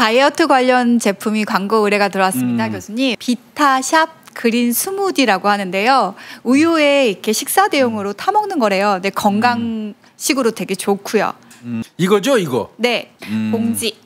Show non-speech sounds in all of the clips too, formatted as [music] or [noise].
다이어트 관련 제품이 광고 의뢰가 들어왔습니다, 음. 교수님. 비타샵 그린 스무디라고 하는데요. 우유에 이렇게 식사 대용으로 음. 타 먹는 거래요. 근데 네, 건강식으로 음. 되게 좋고요. 음. 이거죠, 이거? 네. 음. 봉지.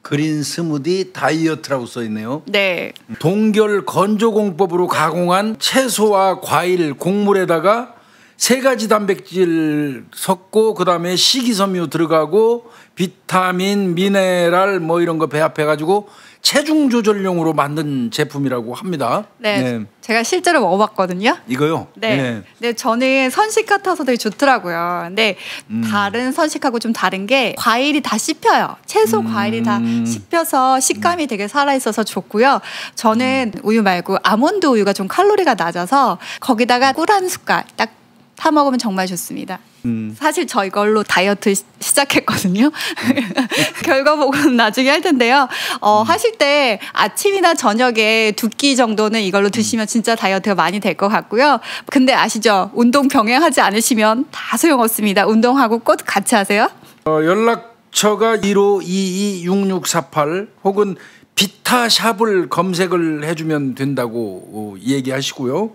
그린 스무디 다이어트라고 써 있네요. 네. 동결 건조 공법으로 가공한 채소와 과일, 곡물에다가 세 가지 단백질 섞고 그다음에 식이섬유 들어가고 비타민, 미네랄 뭐 이런 거 배합해 가지고 체중 조절용으로 만든 제품이라고 합니다. 네. 네. 제가 실제로 먹어봤거든요. 이거요? 네. 네. 네 저는 선식 같아서 되게 좋더라고요. 근데 음. 다른 선식하고 좀 다른 게 과일이 다 씹혀요. 채소, 음. 과일이 다 씹혀서 식감이 음. 되게 살아있어서 좋고요. 저는 음. 우유 말고 아몬드 우유가 좀 칼로리가 낮아서 거기다가 꿀 한 숟갈 딱타 먹으면 정말 좋습니다. 음. 사실 저 이걸로 다이어트 시작했거든요. 음. [laughs] 결과 보고는 나중에 할 텐데요. 어, 음. 하실 때 아침이나 저녁에 두 끼 정도는 이걸로 음. 드시면 진짜 다이어트가 많이 될 것 같고요. 근데 아시죠? 운동 병행하지 않으시면 다 소용없습니다. 운동하고 꼭 같이 하세요. 어, 연락처가 15226648 혹은 비타샵을 검색을 해주면 된다고 어, 얘기하시고요.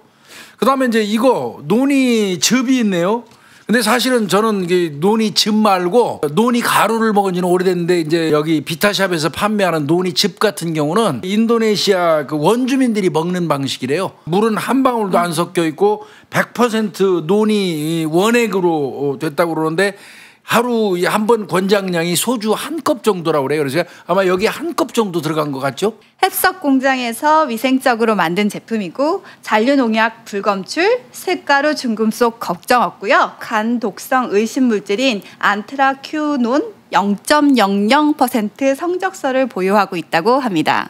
그 다음에 이제 이거 논이즙이 있네요. 근데 사실은 저는 이게 논이즙 말고 논이 가루를 먹은 지는 오래됐는데 이제 여기 비타샵에서 판매하는 논이즙 같은 경우는 인도네시아 그 원주민들이 먹는 방식이래요. 물은 한 방울도 안 섞여 있고 100% 논이 원액으로 됐다고 그러는데 하루에 한 번 권장량이 소주 한 컵 정도라고 그래요. 그래서 아마 여기 한 컵 정도 들어간 것 같죠? 햅석 공장에서 위생적으로 만든 제품이고 잔류농약 불검출, 색가루 중금속 걱정 없고요. 간 독성 의심 물질인 안트라큐논 0.00% 성적서를 보유하고 있다고 합니다.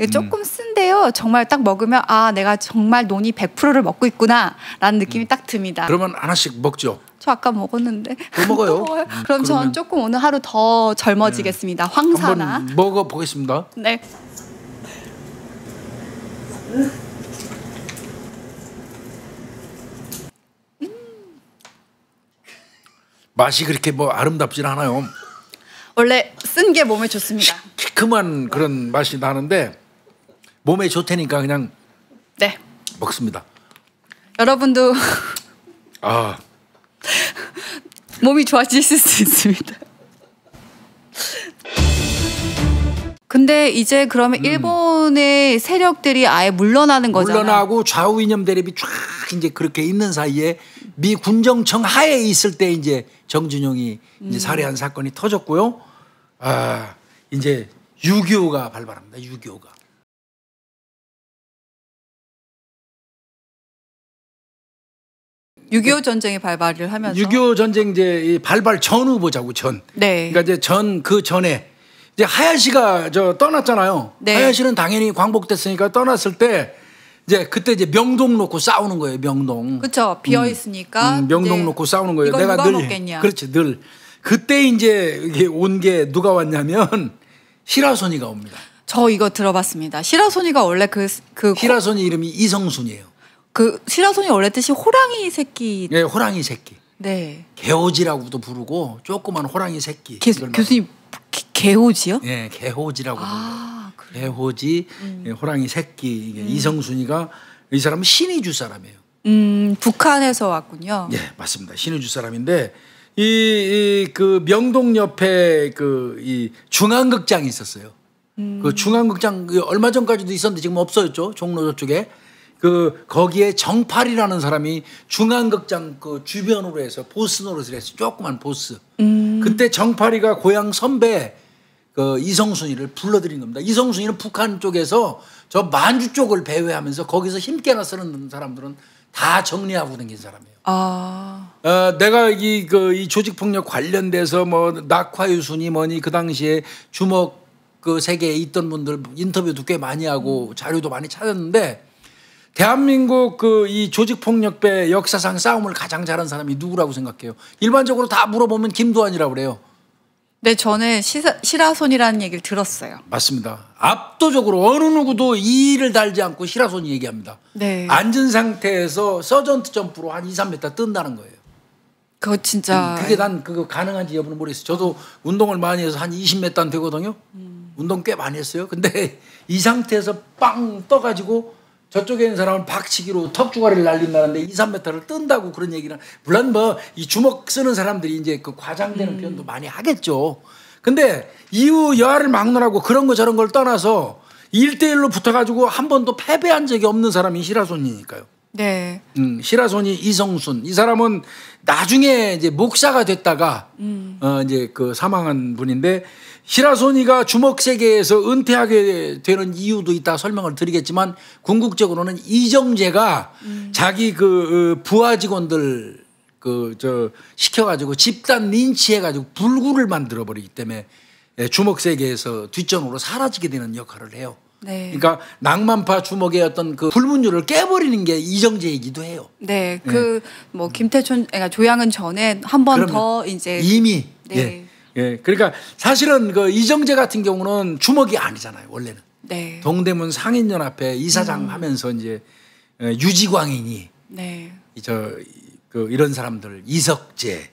예, 음. 조금 쓴데요. 정말 딱 먹으면 아 내가 정말 논이 100%를 먹고 있구나라는 느낌이 음. 딱 듭니다. 그러면 하나씩 먹죠. 저 아까 먹었는데 또 먹어요. 또 [laughs] 먹어요? 음, 그럼 그러면... 전 조금 오늘 하루 더 젊어지겠습니다. 네. 황사나 먹어 보겠습니다. 네. 맛이 그렇게 뭐 아름답진 않아요. 원래 쓴 게 몸에 좋습니다. 시큼한 그런 맛이 나는데 몸에 좋다니까 그냥 네 먹습니다. 여러분도 아 [laughs] 몸이 좋아지실 수 있습니다. 근데 이제 그러면 음. 일본의 세력들이 아예 물러나는 거잖아요. 물러나고 좌우 이념 대립이 쫙 이제 그렇게 있는 사이에 미 군정청 하에 있을 때 이제 정준용이 음. 이제 살해한 사건이 터졌고요. 아, 이제 6 2 5가 발발합니다. 6 2 5가6.25전쟁이 발발을 하면서 6.25 전쟁 이제 발발 전 후보자고 전. 네. 그러니까 이제 전 그 전에 이제 하야시가 저 떠났잖아요. 네. 하야시는 당연히 광복됐으니까 떠났을 때 이제 그때 이제 명동 놓고 싸우는 거예요. 명동. 그렇죠. 비어 음. 있으니까. 음, 명동 놓고 싸우는 거예요. 내가 늘 먹겠냐. 그렇지 늘 그때 이제 온 게 누가 왔냐면 시라소니가 [laughs] 옵니다. 저 이거 들어봤습니다. 시라소니가 원래 그그 시라소니 그 이름이 이성순이에요. 그 시라소니 원래 뜻이 호랑이 새끼. 네, 호랑이 새끼. 네. 개호지라고도 부르고 조그만 호랑이 새끼. 개, 교수님 개, 호지요 네, 예, 개호지라고 아. 부르고다 해호지, 음. 예, 호랑이 새끼 이게 음. 이성순이가 이 사람은 신의주 사람이에요. 음, 북한에서 왔군요. 예, 맞습니다. 신의주 사람인데 이그 명동 옆에 그이 중앙극장이 있었어요. 음. 그 중앙극장 그 얼마 전까지도 있었는데 지금 없어졌죠. 종로 저쪽에. 그 거기에 정팔이라는 사람이 중앙극장 그 주변으로 해서 보스 노릇을 했어. 조그만 보스. 음. 그때 정팔이가 고향 선배 그 이성순이를 불러들인 겁니다. 이성순이는 북한 쪽에서 저 만주 쪽을 배회하면서 거기서 힘께 나쓰는 사람들은 다 정리하고 댕는 사람이에요. 아. 어, 내가 이, 그, 이 조직폭력 관련돼서 뭐 낙화유순이 뭐니 그 당시에 주먹 그 세계에 있던 분들 인터뷰도 꽤 많이 하고 자료도 많이 찾았는데 대한민국 그 이 조직폭력배 역사상 싸움을 가장 잘한 사람이 누구라고 생각해요? 일반적으로 다 물어보면 김두한이라고 그래요. 네, 저는 시사, 시라손이라는 얘기를 들었어요. 맞습니다. 압도적으로 어느 누구도 이를 달지 않고 시라손이 얘기합니다. 네. 앉은 상태에서 서전트 점프로 한 2, 3m 뜬다는 거예요. 그거 진짜. 음, 그게 난 그거 가능한지 여부는 모르겠어요. 저도 운동을 많이 해서 한 20m 되거든요. 음. 운동 꽤 많이 했어요. 근데 [laughs] 이 상태에서 빵 떠가지고 저쪽에 있는 사람은 박치기로 턱주가리를 날린다는데 2, 3m를 뜬다고 그런 얘기는 물론 뭐이 주먹 쓰는 사람들이 이제 그 과장되는 음. 표현도 많이 하겠죠. 근데 이후 여하를 막론하고 그런 거 저런 걸 떠나서 1대1로 붙어가지고 한 번도 패배한 적이 없는 사람이 시라손이니까요. 네. 음, 시라손이 이성순 이 사람은 나중에 이제 목사가 됐다가 음. 어 이제 그 사망한 분인데 히라소니가 주먹 세계에서 은퇴하게 되는 이유도 있다 설명을 드리겠지만 궁극적으로는 이정재가 음. 자기 그 어, 부하 직원들 그 저 시켜가지고 집단 린치해가지고 불구를 만들어 버리기 때문에 예, 주먹 세계에서 뒷전으로 사라지게 되는 역할을 해요. 네. 그러니까 낭만파 주먹의 어떤 그 불문율을 깨버리는 게 이정재이기도 해요. 네, 그뭐 예. 김태촌, 그러니까 조양은 전에 한 번 더 이제 이미 네. 예. 예, 그러니까 사실은 그 이정재 같은 경우는 주먹이 아니잖아요 원래는. 네. 동대문 상인연합회 이사장 음. 하면서 이제 예, 유지광인이 네. 저그 이런 사람들 이석재,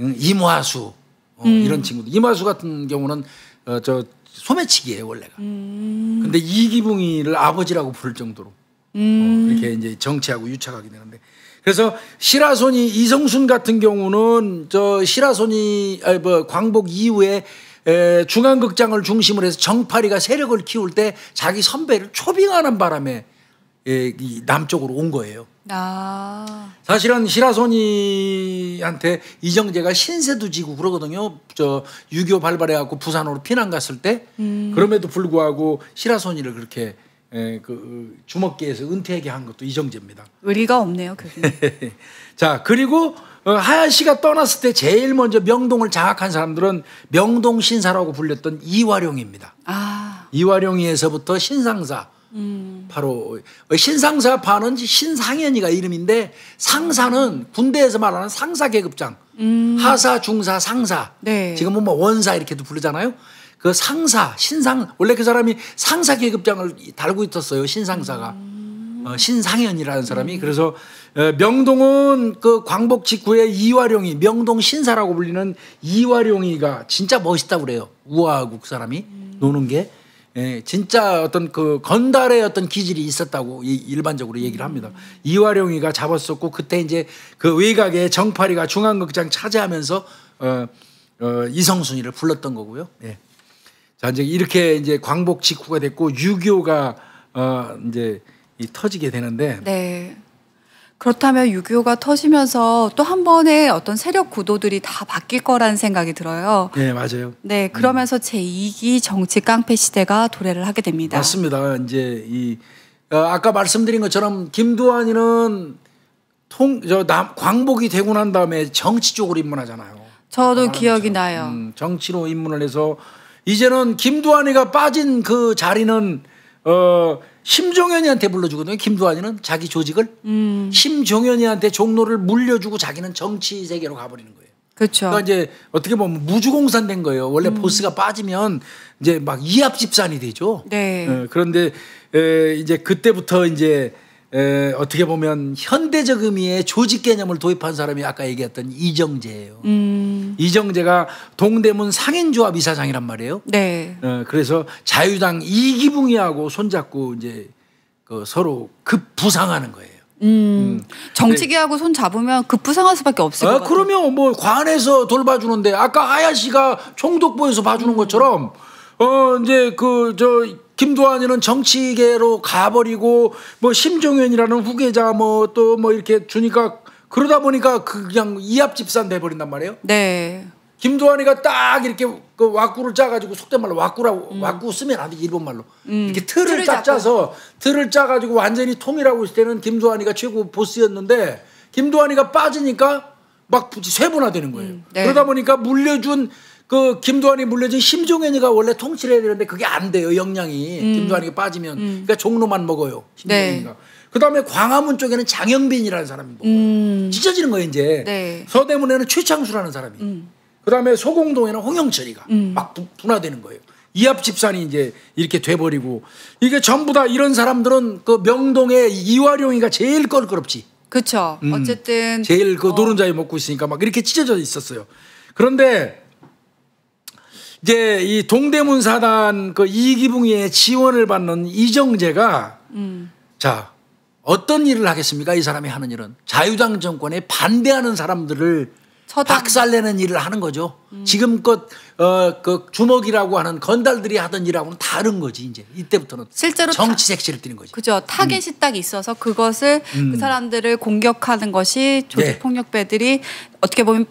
응? 이모하수 어, 음. 이런 친구들 이모하수 같은 경우는 어, 저 소매치기예요 원래가. 음. 근데 이기붕이를 아버지라고 부를 정도로 어, 음. 어, 이렇게 이제 정치하고 유착하게 되는데. 그래서 시라소니 이성순 같은 경우는 저 시라소니 아니 뭐 광복 이후에 에, 중앙극장을 중심으로 해서 정파리가 세력을 키울 때 자기 선배를 초빙하는 바람에 예, 이 남쪽으로 온 거예요. 아. 사실은 시라소니한테 이정재가 신세도 지고 그러거든요. 저 유교 발발해 갖고 부산으로 피난 갔을 때 음. 그럼에도 불구하고 시라소니를 그렇게 에, 예, 그, 그 주먹계에서 은퇴하게 한 것도 이정재입니다. 의리가 없네요, 그 [laughs] 자, 그리고 어, 하야 씨가 떠났을 때 제일 먼저 명동을 장악한 사람들은 명동 신사라고 불렸던 이화룡입니다. 아. 이화룡이에서부터 신상사. 음. 바로 어, 신상사 파는 신상현이가 이름인데 상사는 군대에서 말하는 상사 계급장 음. 하사 중사 상사 네. 지금은 뭐 원사 이렇게도 부르잖아요 그 상사 신상 원래 그 사람이 상사 계급장을 달고 있었어요 신상사가 음. 어, 신상현이라는 사람이 음. 그래서 어, 명동은 그 광복 직후에 이화룡이 명동 신사라고 불리는 이화룡이가 진짜 멋있다 그래요 우아국 그 사람이 음. 노는 게 예, 진짜 어떤 그 건달의 어떤 기질이 있었다고 일반적으로 얘기를 음. 합니다. 음. 이화룡이가 잡았었고 그때 이제 그 외곽에 정파리가 중앙극장 차지하면서 어, 어, 이성순이를 불렀던 거고요. 예. 단지 그러니까 이렇게 이제 광복 직후가 됐고 6.25가 어 이제 이 터지게 되는데 네. 그렇다면 6.25가 터지면서 또 한 번에 어떤 세력 구도들이 다 바뀔 거라는 생각이 들어요. 네, 맞아요. 네, 음. 그러면서 제2기 정치 깡패 시대가 도래를 하게 됩니다. 맞습니다. 이제 이 어, 아까 말씀드린 것처럼 김두한이는 통저 광복이 되고 난 다음에 정치 쪽으로 입문하잖아요. 저도 아, 기억이 그렇죠. 나요. 음, 정치로 입문을 해서 이제는 김두한이가 빠진 그 자리는 어 심종현이한테 불러주거든요 김두한이는 자기 조직을 음. 심종현이한테 종로를 물려주고 자기는 정치 세계로 가버리는 거예요. 그렇죠. 그러니까 이제 어떻게 보면 무주공산된 거예요. 원래 음. 보스가 빠지면 이제 막 이합집산이 되죠. 네. 어, 그런데 에, 이제 그때부터 이제 에, 어떻게 보면 현대적 의미의 조직 개념을 도입한 사람이 아까 얘기했던 이정재예요. 음. 이정재가 동대문 상인조합 이사장이란 말이에요. 네. 어, 그래서 자유당 이기붕이하고 손잡고 이제 그 서로 급부상하는 거예요. 음, 음. 정치계하고 손 잡으면 급부상할 수밖에 없을 아, 것요 그러면 뭐 관에서 돌봐주는데 아까 아야 씨가 총독부에서 봐주는 것처럼 어 이제 그저 김도환이는 정치계로 가버리고 뭐 심종현이라는 후계자 뭐 또뭐 뭐 이렇게 주니까 그러다 보니까 그 그냥 이합집산 돼버린단 말이에요. 네. 김도환이가 딱 이렇게 그 와꾸를 짜가지고 속된 말로 와꾸라고 음. 와꾸 쓰면 안돼 일본 말로 음. 이렇게 틀을, 틀 짜서 틀을 짜가지고 완전히 통일하고 있을 때는 김도환이가 최고 보스였는데 김도환이가 빠지니까 막 세분화되는 거예요. 음. 네. 그러다 보니까 물려준 그김두환이 물려준 심종현이가 원래 통치를 해야 되는데 그게 안 돼요 역량이 음. 김두환이 빠지면 음. 그러니까 종로만 먹어요 심종현이가 네. 그다음에 광화문 쪽에는 장영빈이라는 사람이 먹어요 음. 찢어지는 거예요 이제 네. 서대문에는 최창수라는 사람이 음. 그다음에 소공동에는 홍영철이가 음. 막 부, 분화되는 거예요 이합 집산이 이제 이렇게 돼버리고 이게 전부 다 이런 사람들은 그 명동의 이화룡이가 제일 껄끄럽지. 그렇죠. 음, 어쨌든 제일 그 어. 노른자에 어. 먹고 있으니까 막 이렇게 찢어져 있었어요. 그런데 이제 이 동대문 사단 그 이기붕의 지원을 받는 이정재가 음. 자 어떤 일을 하겠습니까? 이 사람이 하는 일은 자유당 정권에 반대하는 사람들을 처당. 박살내는 일을 하는 거죠. 음. 지금껏 어, 그 주먹이라고 하는 건달들이 하던 일하고는 다른 거지 이제 이때부터는 실제로 정치 색채를 띠는 거지. 그죠. 타겟이 음. 딱 있어서 그것을 그 음. 그 사람들을 공격하는 것이 네. 조직 폭력배들이 어떻게 보면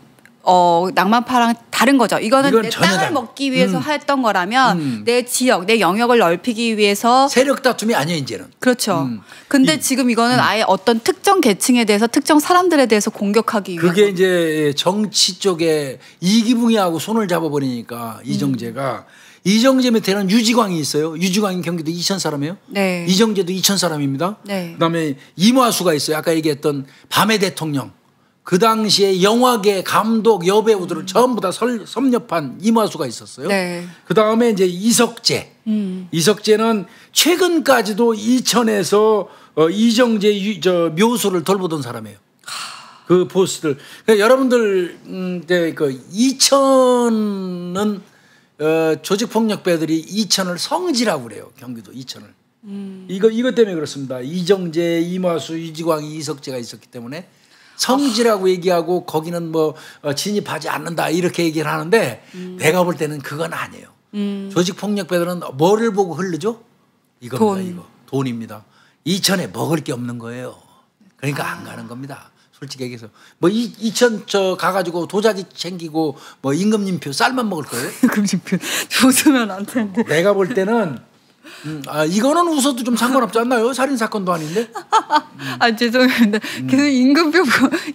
어 낭만파랑 다른 거죠. 이거는 내 땅을 다른. 먹기 위해서 음. 했던 거라면 음. 내 지역, 내 영역을 넓히기 위해서 세력 다툼이 아니에요 이제는. 그렇죠. 음. 근데 이, 음. 지금 이거는 음. 아예 어떤 특정 계층에 대해서 특정 사람들에 대해서 공격하기 위해서 그게 이제 정치 쪽에 이기붕이하고 손을 잡아버리니까 음. 이정재가 이정재 밑에는 유지광이 있어요. 유지광이 경기도 이천 사람이에요. 네. 이정재도 이천 사람입니다. 네. 그다음에 이모하수가 있어요. 아까 얘기했던 밤의 대통령. 그 당시에 영화계 감독 여배우들을 전부 다 설, 섭렵한 이마수가 있었어요. 네. 그 다음에 이제 이석재. 음. 이석재는 최근까지도 이천에서 어, 이정재 유, 저, 묘수를 돌보던 사람이에요. 하... 그 보스들. 그러니까 여러분들 음, 네, 그 이천은 어, 조직폭력배들이 이천을 성지라고 그래요. 경기도 이천을. 음. 이거 이것 때문에 그렇습니다. 이정재, 이마수, 이지광, 이석재가 있었기 때문에. 성지라고 얘기하고 거기는 뭐 어, 진입하지 않는다 이렇게 얘기를 하는데 음. 내가 볼 때는 그건 아니에요. 음. 조직 폭력배들은 뭐를 보고 흐르죠? 이겁니다. 돈. 이거 돈입니다. 이천에 먹을 게 없는 거예요. 그러니까 아. 안 가는 겁니다. 솔직히 얘기해서 뭐 이, 이천 저 가가지고 도자기 챙기고 뭐 임금님표 쌀만 먹을 거예요? 임금님표 [laughs] 줬으면 안 텐데. 내가 볼 때는 음. 아, 이거는 웃어도 좀 상관없지 않나요? 살인 사건도 아닌데. 음. [laughs] 아 죄송합니다. 계속 임금표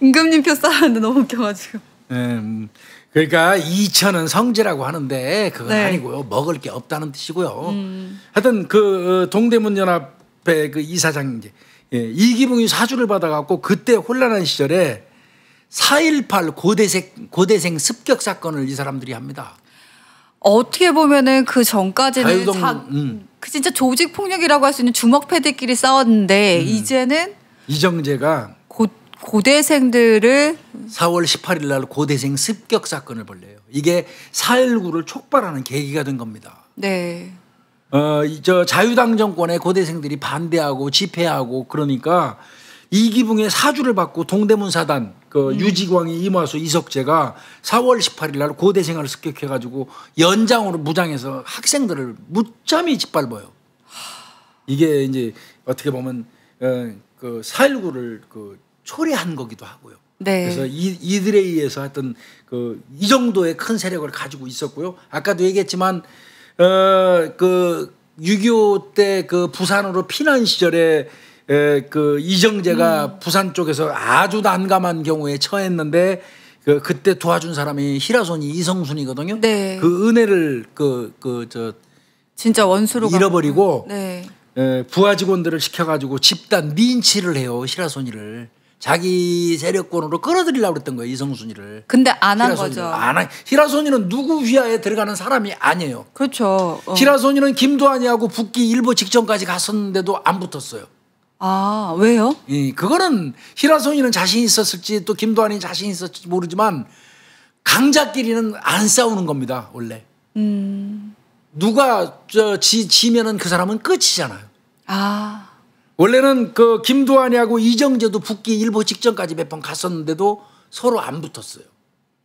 임금님표 쌓았는데 너무 웃겨가지고. 음, 음. 그러니까 2천은 성제라고 하는데 그건 네. 아니고요. 먹을 게 없다는 뜻이고요. 음. 하여튼 그 어, 동대문 연합회 그 이사장 이제 예, 이기붕이 사주를 받아갖고 그때 혼란한 시절에 4.18 고대생, 고대생 습격 사건을 이 사람들이 합니다. 어떻게 보면은 그 전까지는 자유동, 자, 음. 그 진짜 조직 폭력이라고 할 수 있는 주먹패드끼리 싸웠는데 음. 이제는 이정재가 고, 고대생들을 4월 18일 날 고대생 습격 사건을 벌려요. 이게 4.19를 촉발하는 계기가 된 겁니다. 네. 어, 저 자유당 정권의 고대생들이 반대하고 집회하고 그러니까 이기붕의 사주를 받고 동대문 사단 그 음. 유지광이 임화수 이석재가 4월 18일 날 고대생활을 습격해 가지고 연장으로 무장해서 학생들을 무참히 짓밟아요. 이게 이제 어떻게 보면 어, 그 4.19를 그 초래한 거기도 하고요. 네. 그래서 이, 이들에 의해서 하여튼 그이 정도의 큰 세력을 가지고 있었고요. 아까도 얘기했지만 어그6.25 때 그 부산으로 피난 시절에 에, 예, 그 이정재가 음. 부산 쪽에서 아주 난감한 경우에 처했는데 그 그때 도와준 사람이 히라손이 이성순이거든요. 네. 그 은혜를 그 그 저 진짜 원수로 잃어버리고 네. 에, 예, 부하 직원들을 시켜가지고 집단 민치를 해요 히라손이를. 자기 세력권으로 끌어들이려고 그랬던 거예요 이성순이를. 근데 안 한 거죠. 안 하, 히라소니는 누구 휘하에 들어가는 사람이 아니에요. 그렇죠. 어. 히라소니는 김도환이하고 붙기 일부 직전까지 갔었는데도 안 붙었어요. 아 왜요? 예, 그거는 히라송이는 자신 있었을지 또 김도환이 자신 있었을지 모르지만 강자끼리는 안 싸우는 겁니다 원래. 음. 누가 저 지, 지면은 그 사람은 끝이잖아요. 아. 원래는 그김도환이하고 이정재도 붙기 일보 직전까지 몇 번 갔었는데도 서로 안 붙었어요.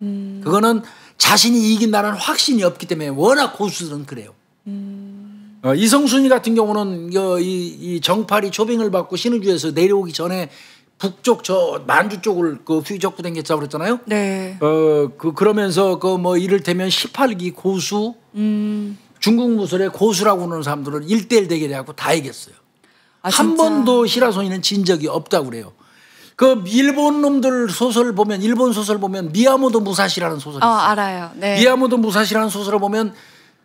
음. 그거는 자신이 이긴다는 확신이 없기 때문에 워낙 고수들은 그래요. 음. 어, 이성순이 같은 경우는 그 이, 이 정팔이 초빙을 받고 신의주에서 내려오기 전에 북쪽 저 만주 쪽을 그 휘적부 댕겼다고 그랬잖아요. 네. 어그 그러면서 그 뭐 이를테면 18기 고수 음. 중국 무술의 고수라고 하는 사람들은 1대1 대결해 갖고 다 이겼어요. 아, 한 번도 히라소니는진 적이 없다고 그래요. 그 일본 놈들 소설 보면 일본 소설 보면 미야모도 무사시라는 소설이 어, 있어요. 어, 알아요. 네. 미야모토 무사시라는 소설을 보면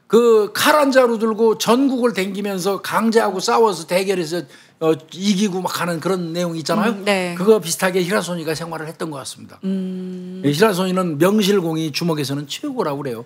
그칼한 자루 들고 전국을 댕기면서 강제하고 싸워서 대결해서 어, 이기고 막 하는 그런 내용이 있잖아요. 음, 네. 그거 비슷하게 히라소니가 생활을 했던 것 같습니다. 음. 히라소니는 명실공히 주먹에서는 최고라고 그래요.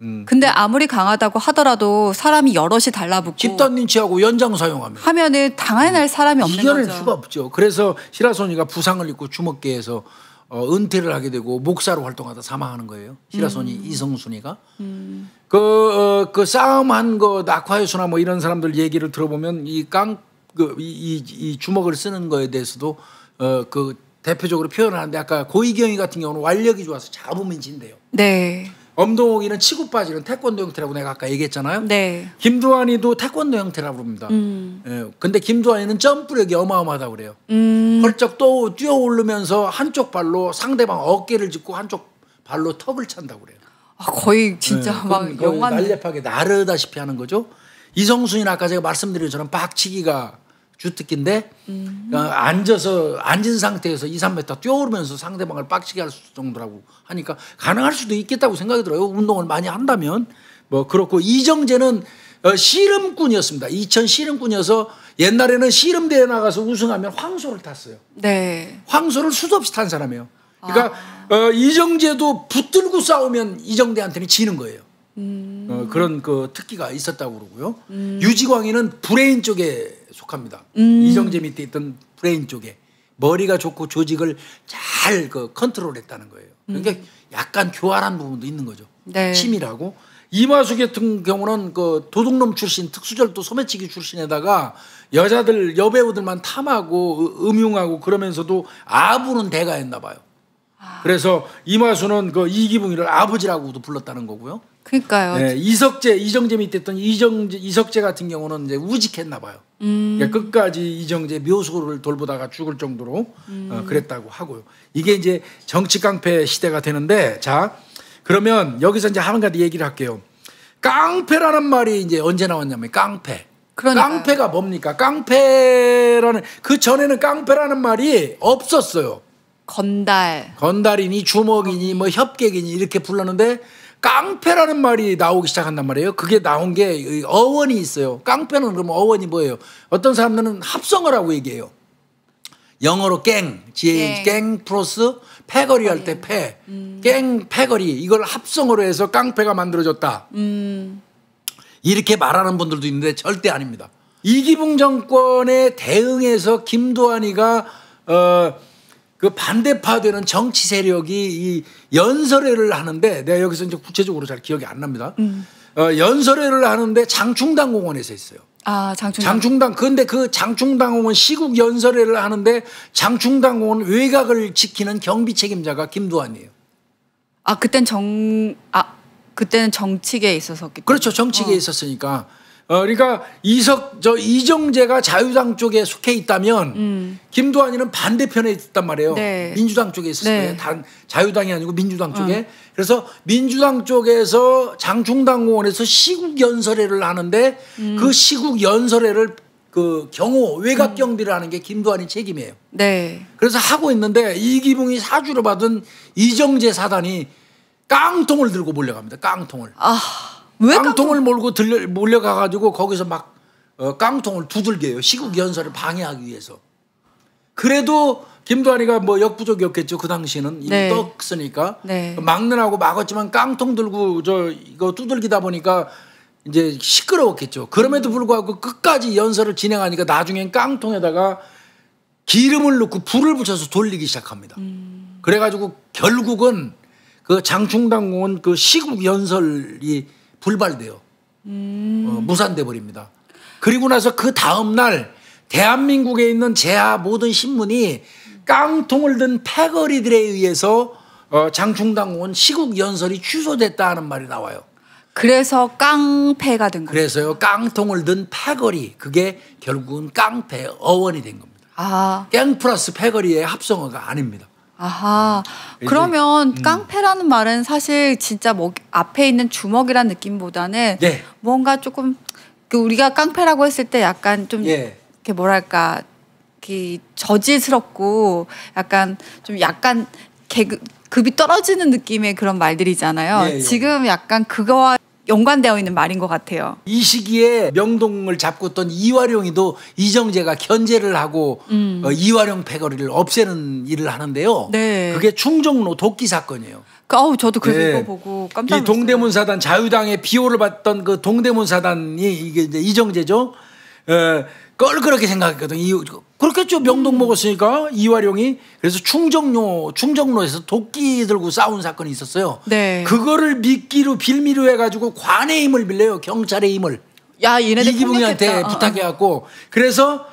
음. 근데 아무리 강하다고 하더라도 사람이 여럿이 달라붙고 집단 린치하고 연장 사용하면 하면은 당할 음, 사람이 없는 거죠. 이겨낼 수가 없죠. 그래서 히라소니가 부상을 입고 주먹계에서 어, 은퇴를 하게 되고 목사로 활동하다 사망하는 거예요. 히라소니 음. 이성순이가. 음. 그, 어, 그 싸움한 거 낙화유수나 뭐 이런 사람들 얘기를 들어보면 이 깡, 그, 이, 이, 이 주먹을 쓰는 거에 대해서도 어, 그 대표적으로 표현하는데 아까 고이경이 같은 경우는 완력이 좋아서 잡으면 진대요. 네. 엄동욱이는 치고 빠지는 태권도 형태라고 내가 아까 얘기했잖아요. 네. 김두환이도 태권도 형태라고 부릅니다. 음. 예, 근데 김두환이는 점프력이 어마어마하다고 그래요. 음. 헐쩍 또 뛰어오르면서 한쪽 발로 상대방 어깨를 짚고 한쪽 발로 턱을 찬다고 그래요. 아, 거의 진짜 네, 막 영화 날렵하게 나르다시피 하는 거죠. 이성순이 아까 제가 말씀드린 것처럼 빡치기가 주특기인데 음. 앉아서 앉은 상태에서 2, 3m 뛰어오르면서 상대방을 빡치게 할 정도라고 하니까 가능할 수도 있겠다고 생각이 들어요. 운동을 많이 한다면 뭐 그렇고 이정재는 어, 씨름꾼이었습니다. 2000 씨름꾼이어서 옛날에는 씨름대회 나가서 우승하면 황소를 탔어요. 네. 황소를 수도 없이 탄 사람이에요. 그러니까 아. 어, 이정재도 붙들고 싸우면 이정대한테는 지는 거예요. 음. 어, 그런 그 특기가 있었다고 그러고요. 음. 유지광이는 브레인 쪽에 속합니다. 음. 이정재 밑에 있던 브레인 쪽에 머리가 좋고 조직을 잘 그 컨트롤했다는 거예요. 그러니까 음. 약간 교활한 부분도 있는 거죠. 네. 치밀하고 이마수 같은 경우는 그 도둑놈 출신 특수절도 소매치기 출신에다가 여자들 여배우들만 탐하고 음흉하고 그러면서도 아부는 대가였나 봐요. 아. 그래서 이마수는 그 이기붕이를 아버지라고도 불렀다는 거고요. 그러니까요. 네, 예, 이석재, 이정재 밑에 있던 이정재, 이석재 같은 경우는 이제 우직했나 봐요. 음. 그까 그러니까 끝까지 이정재 묘소를 돌보다가 죽을 정도로 어, 음. 어, 그랬다고 하고요. 이게 이제 정치 깡패 시대가 되는데 자 그러면 여기서 이제 한 가지 얘기를 할게요. 깡패라는 말이 이제 언제 나왔냐면 깡패. 그러니까요. 깡패가 뭡니까? 깡패라는 그 전에는 깡패라는 말이 없었어요. 건달. 건달이니 주먹이니 뭐 협객이니 이렇게 불렀는데 깡패라는 말이 나오기 시작한단 말이에요. 그게 나온 게 어원이 있어요. 깡패는 그럼 어원이 뭐예요? 어떤 사람들은 합성어라고 얘기해요. 영어로 갱, 갱, 깽 플러스 패거리 할 때 패, 음. 갱 패거리 이걸 합성어로 해서 깡패가 만들어졌다. 음. 이렇게 말하는 분들도 있는데 절대 아닙니다. 이기붕 정권에 대응해서 김도환이가 어. 그 반대파되는 정치 세력이 이 연설회를 하는데 내가 여기서 이제 구체적으로 잘 기억이 안 납니다. 음. 어, 연설회를 하는데 장충당 공원에서 했어요. 아, 장충당. 장충당. 근데 그 장충당 공원 시국 연설회를 하는데 장충당 공원 외곽을 지키는 경비 책임자가 김두한이에요. 아, 그땐 정, 아, 그때는 정치계에 있었었겠죠 그렇죠. 정치계에 어. 있었으니까. 어, 그러니까 이석 저 이정재가 자유당 쪽에 속해 있다면 음. 김두한이는 반대편에 있단 말이에요. 네. 민주당 쪽에 있었어요. 네. 단 자유당이 아니고 민주당 쪽에. 음. 그래서 민주당 쪽에서 장충당 공원에서 시국 연설회를 하는데 음. 그 시국 연설회를 그 경호 외곽 음. 경비를 하는 게 김두한이 책임이에요. 네. 그래서 하고 있는데 이기붕이 사주를 받은 이정재 사단이 깡통을 들고 몰려갑니다. 깡통을. 아. 왜 깡통을 깡통? 몰고 들려, 몰려가가지고 거기서 막 어, 깡통을 두들겨요. 시국 연설을 방해하기 위해서. 그래도 김도환이가 뭐 역부족이었겠죠. 그 당시는 에 네. 떡 쓰니까 네. 막느라고 막았지만 깡통 들고 저 이거 두들기다 보니까 이제 시끄러웠겠죠. 그럼에도 불구하고 끝까지 연설을 진행하니까 나중엔 깡통에다가 기름을 넣고 불을 붙여서 돌리기 시작합니다. 음. 그래가지고 결국은 그 장충당공원 그 시국 연설이 불발돼요. 음. 어, 무산돼 버립니다. 그리고 나서 그 다음 날 대한민국에 있는 제하 모든 신문이 깡통을 든 패거리들에 의해서 어, 장충당 원 시국 연설이 취소됐다 하는 말이 나와요. 그래서 깡패가 된 거예요. 그래서요 깡통을 든 패거리 그게 결국은 깡패 어원이 된 겁니다. 아. 깡 플러스 패거리의 합성어가 아닙니다. 아하. 음. 그러면 음. 깡패라는 말은 사실 진짜 뭐 앞에 있는 주먹이란 느낌보다는 네. 뭔가 조금 그 우리가 깡패라고 했을 때 약간 좀 예. 이렇게 뭐랄까 이 그 저질스럽고 약간 좀 약간 개그 급이 떨어지는 느낌의 그런 말들이잖아요. 예, 예. 지금 약간 그거와 연관되어 있는 말인 것 같아요. 이 시기에 명동을 잡고 있던 이화룡이도 이정재가 견제를 하고 음. 어, 이화룡 패거리를 없애는 일을 하는데요. 네. 그게 충정로 도끼 사건이에요. 그, 어우 저도 그거 네. 보고 깜짝 놀랐어요. 이 동대문 사단 자유당의 비호를 받던 그 동대문 사단이 이게 이제 이정재죠. 에, 그걸 그렇게 생각했거든. 이, 그렇겠죠. 명동 먹었으니까 이화룡이 그래서 충정로 충정로에서 도끼 들고 싸운 사건이 있었어요. 네. 그거를 미끼로 빌미로 해가지고 관의 힘을 빌려요. 경찰의 힘을. 야 얘네들 이기붕이한테 어. 부탁해갖고 그래서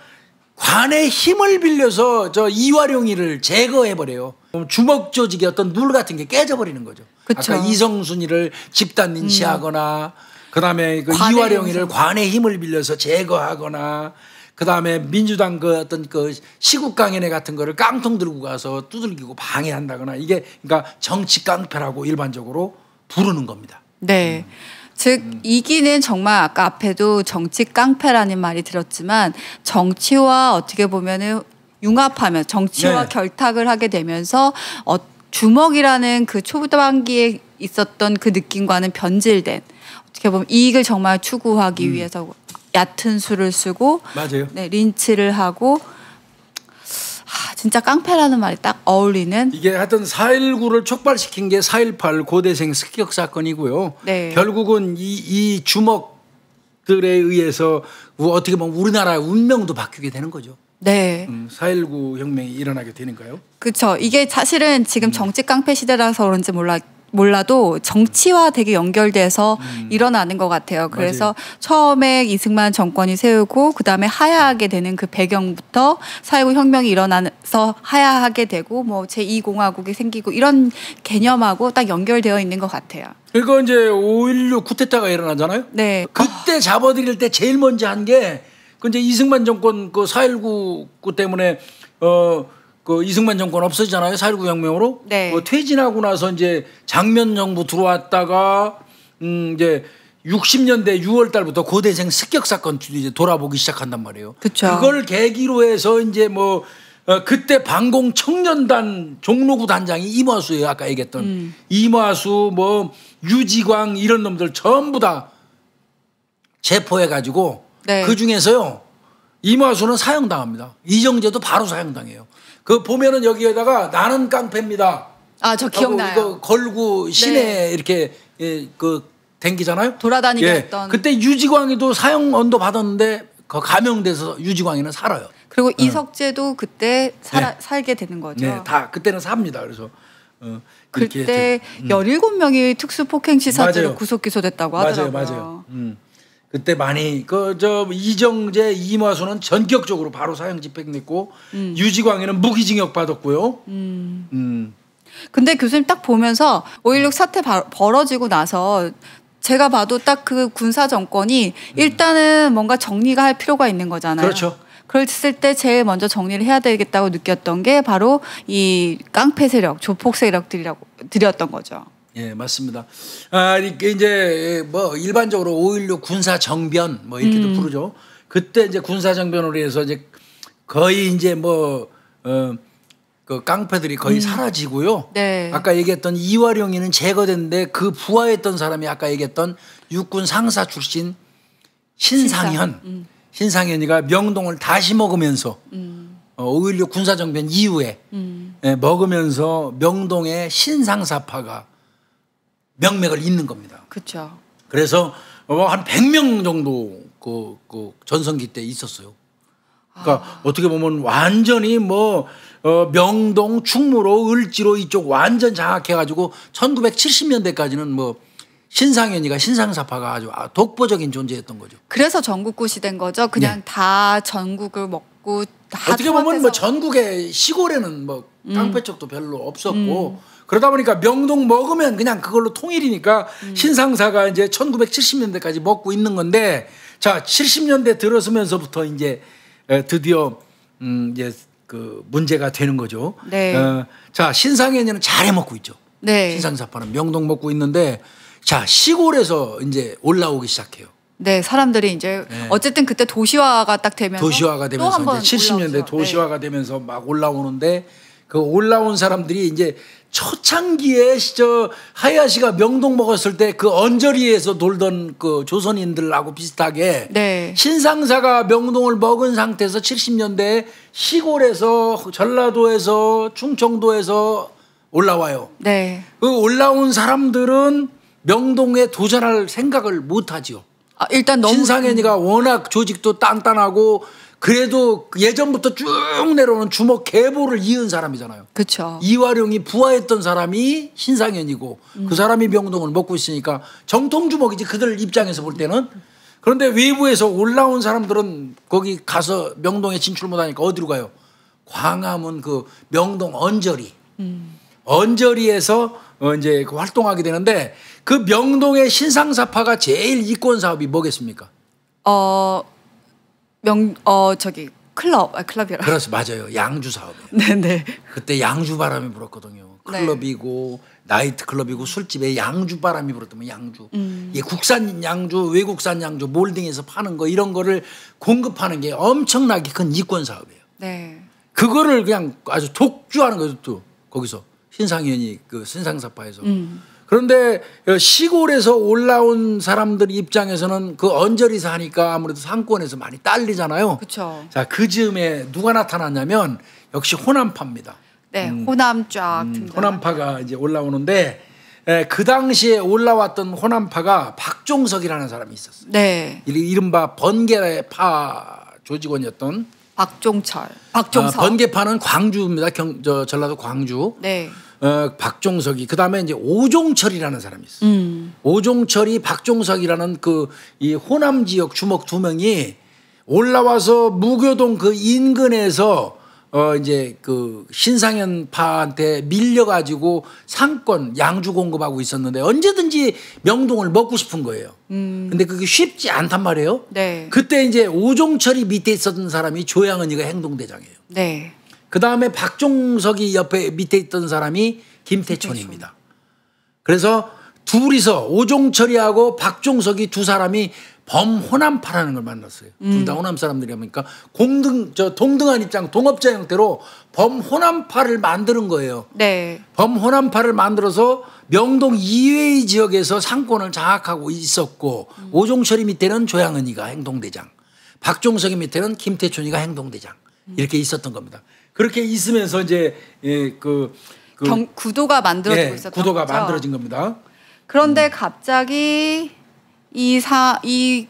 관의 힘을 빌려서 저 이화룡이를 제거해버려요. 주먹 조직의 어떤 룰 같은 게 깨져버리는 거죠. 그쵸. 아까 이성순이를 집단 음. 인치하거나 음. 그다음에 그 이화령이를 관의 힘을 빌려서 제거하거나 그다음에 민주당 그 어떤 그 시국 강연회 같은 거를 깡통 들고 가서 두들기고 방해한다거나 이게 그러니까 정치 깡패라고 일반적으로 부르는 겁니다. 네. 음. 즉 이기는 정말 아까 앞에도 정치 깡패라는 말이 들었지만 정치와 어떻게 보면은 융합하면 정치와 네. 결탁을 하게 되면서 어, 주먹이라는 그 초반기에 있었던 그 느낌과는 변질된 어떻게 보면 이익을 정말 추구하기 음. 위해서 얕은 수를 쓰고 맞아요. 네, 린치를 하고 하, 진짜 깡패라는 말이 딱 어울리는 이게 하여튼 4.19를 촉발시킨 게 4.18 고대생 습격 사건이고요. 네. 결국은 이, 이 주먹들에 의해서 어떻게 보면 우리나라 운명도 바뀌게 되는 거죠. 네. 음, 4.19 혁명이 일어나게 되는가요? 그렇죠. 이게 사실은 지금 음. 정치 깡패 시대라서 그런지 몰라 몰라도 정치와 되게 연결돼서 음. 일어나는 것 같아요. 그래서 맞아요. 처음에 이승만 정권이 세우고 그 다음에 하야하게 되는 그 배경부터 사회구 혁명이 일어나서 하야하게 되고 뭐 제2 공화국이 생기고 이런 개념하고 딱 연결되어 있는 것 같아요. 그러니 이제 5.16 쿠데타가 일어나잖아요. 네. 그때 어. 잡아들일 때 제일 먼저 한 게 그 이제 이승만 정권 그4.19 때문에 어. 그 이승만 정권 없어지잖아요. 4.19 혁명으로. 네. 어, 퇴진하고 나서 이제 장면 정부 들어왔다가 음 이제 60년대 6월 달부터 고대생 습격 사건 이제 돌아보기 시작한단 말이에요. 그쵸. 그걸 계기로 해서 이제 뭐 어, 그때 방공 청년단 종로구 단장이 이마수예요. 아까 얘기했던 음. 이마수 뭐 유지광 이런 놈들 전부 다 체포해 가지고 네. 그 중에서요 이마수는 사형당합니다. 이정재도 바로 사형당해요. 그 보면은 여기에다가 나는 깡패입니다. 아 저 기억나요. 이거 걸고 시내 네. 이렇게 예, 그 댕기잖아요. 돌아다니게 예. 했던. 그때 유지광이도 사형 언도 받았는데 그 감형돼서 유지광이는 살아요. 그리고 예. 이석재도 그때 살 네. 예. 살게 되는 거죠. 네, 다 그때는 삽니다. 그래서 어, 그때 음. 열일곱 음. 명이 특수 폭행 시사죄로 구속 기소됐다고 하더라고요. 맞아요, 맞아요. 음. 그때 많이 그 저 이정재 이마수는 전격적으로 바로 사형 집행됐고 음. 유지광에는 무기징역 받았고요. 음. 음. 근데 교수님 딱 보면서 5.16 사태 바, 벌어지고 나서 제가 봐도 딱 그 군사 정권이 음. 일단은 뭔가 정리가 할 필요가 있는 거잖아요. 그렇죠. 그랬을 때 제일 먼저 정리를 해야 되겠다고 느꼈던 게 바로 이 깡패 세력, 조폭 세력들이라고 들이던 거죠. 예, 맞습니다. 아, 이제뭐 예, 일반적으로 5.16 군사 정변 뭐 이렇게도 음. 부르죠. 그때 이제 군사 정변으로 해서 이제 거의 이제 뭐 어, 그 깡패들이 거의 음. 사라지고요. 네. 아까 얘기했던 이화룡이는 제거됐는데 그 부하했던 사람이 아까 얘기했던 육군 상사 출신 신상현. 신상. 음. 신상현이가 명동을 다시 먹으면서 음. 어, 5.16 군사정변 이후에 음. 예, 먹으면서 명동의 신상사파가 명맥을 잇는 겁니다. 그렇죠. 그래서 어, 한 100명 정도 그, 그 전성기 때 있었어요. 그러니까 아. 어떻게 보면 완전히 뭐 어, 명동, 충무로, 을지로 이쪽 완전 장악해가지고 1970년대까지는 뭐 신상현이가 신상사파가 아주 아, 독보적인 존재였던 거죠. 그래서 전국구시 된 거죠. 그냥 네. 다 전국을 먹고 다 어떻게 보면 뭐 전국의 시골에는 뭐 음. 깡패 쪽도 별로 없었고. 음. 그러다 보니까 명동 먹으면 그냥 그걸로 통일이니까 음. 신상사가 이제 1970년대까지 먹고 있는 건데 자 70년대 들어서면서부터 이제 드디어 음 이제 그 문제가 되는 거죠. 네. 어, 자 신상현이는 잘 해 먹고 있죠. 네. 신상사파는 명동 먹고 있는데 자 시골에서 이제 올라오기 시작해요. 네, 사람들이 이제 네. 어쨌든 그때 도시화가 딱 되면서 도시화가 되면서 이제 70년대 올라오죠. 네. 도시화가 되면서 막 올라오는데 그 올라온 사람들이 이제 초창기에 저 하야시가 명동 먹었을 때 그 언저리에서 놀던 그 조선인들하고 비슷하게 네. 신상사가 명동을 먹은 상태에서 70년대 시골에서 전라도에서 충청도에서 올라와요. 네. 그 올라온 사람들은 명동에 도전할 생각을 못 하지요. 아, 일단 너무 신상현이가 워낙 조직도 단단하고 그래도 예전부터 쭉 내려오는 주먹 계보를 이은 사람이잖아요. 그렇죠. 이화룡이 부하했던 사람이 신상현이고 음. 그 사람이 명동을 먹고 있으니까 정통 주먹이지 그들 입장에서 볼 때는 그런데 외부에서 올라온 사람들은 거기 가서 명동에 진출 못하니까 어디로 가요? 광화문 그 명동 언저리 음. 언저리에서 어, 이제 그 활동하게 되는데 그 명동의 신상사파가 제일 이권 사업이 뭐겠습니까? 어 명, 어, 저기, 클럽, 아, 클럽이라. 그래서 그렇죠. 맞아요. 양주 사업이 [laughs] 네네. 그때 양주 바람이 불었거든요. 네. 클럽이고, 네. 나이트 클럽이고, 술집에 양주 바람이 불었더면 양주. 음. 예, 국산 양주, 외국산 양주, 몰딩에서 파는 거, 이런 거를 공급하는 게 엄청나게 큰 이권 사업이에요. 네. 그거를 그냥 아주 독주하는 거죠, 또. 거기서. 신상현이 그 신상사파에서. 음. 그런데 시골에서 올라온 사람들 입장에서는 그 언저리서 하니까 아무래도 상권에서 많이 딸리잖아요. 그렇죠. 자, 그 즈음에 누가 나타났냐면 역시 호남파입니다. 네, 음, 호남 쫙 음, 호남파가 이제 올라오는데 에, 그 당시에 올라왔던 호남파가 박종석이라는 사람이 있었어요. 네. 이른바 번개파 조직원이었던 박종철. 박종석. 아, 번개파는 광주입니다. 경, 저, 전라도 광주. 네. 어, 박종석이 그 다음에 이제 오종철이라는 사람이 있어요. 음. 오종철이 박종석이라는 그이 호남 지역 주먹 두 명이 올라와서 무교동 그 인근에서 어 이제 그 신상현파한테 밀려가지고 상권 양주 공급하고 있었는데 언제든지 명동을 먹고 싶은 거예요. 음. 근데 그게 쉽지 않단 말이에요. 네. 그때 이제 오종철이 밑에 있었던 사람이 조양은이가 행동대장이에요. 네. 그 다음에 박종석이 옆에 밑에 있던 사람이 김태촌입니다. 그래서 둘이서 오종철이하고 박종석이 두 사람이 범호남파라는 걸 만났어요. 음. 둘다 호남 사람들이니까 공등 저 동등한 입장 동업자 형태로 범호남파를 만드는 거예요. 네. 범호남파를 만들어서 명동 이외의 지역에서 상권을 장악하고 있었고 음. 오종철이 밑에는 조양은이가 행동대장, 박종석이 밑에는 김태촌이가 행동대장 음. 이렇게 있었던 겁니다. 그렇게 있으면서 이제 예, 그, 그 경, 구도가 만들어지고 예, 있었던 구도가 거죠? 만들어진 겁니다. 그런데 음. 갑자기 이사이 이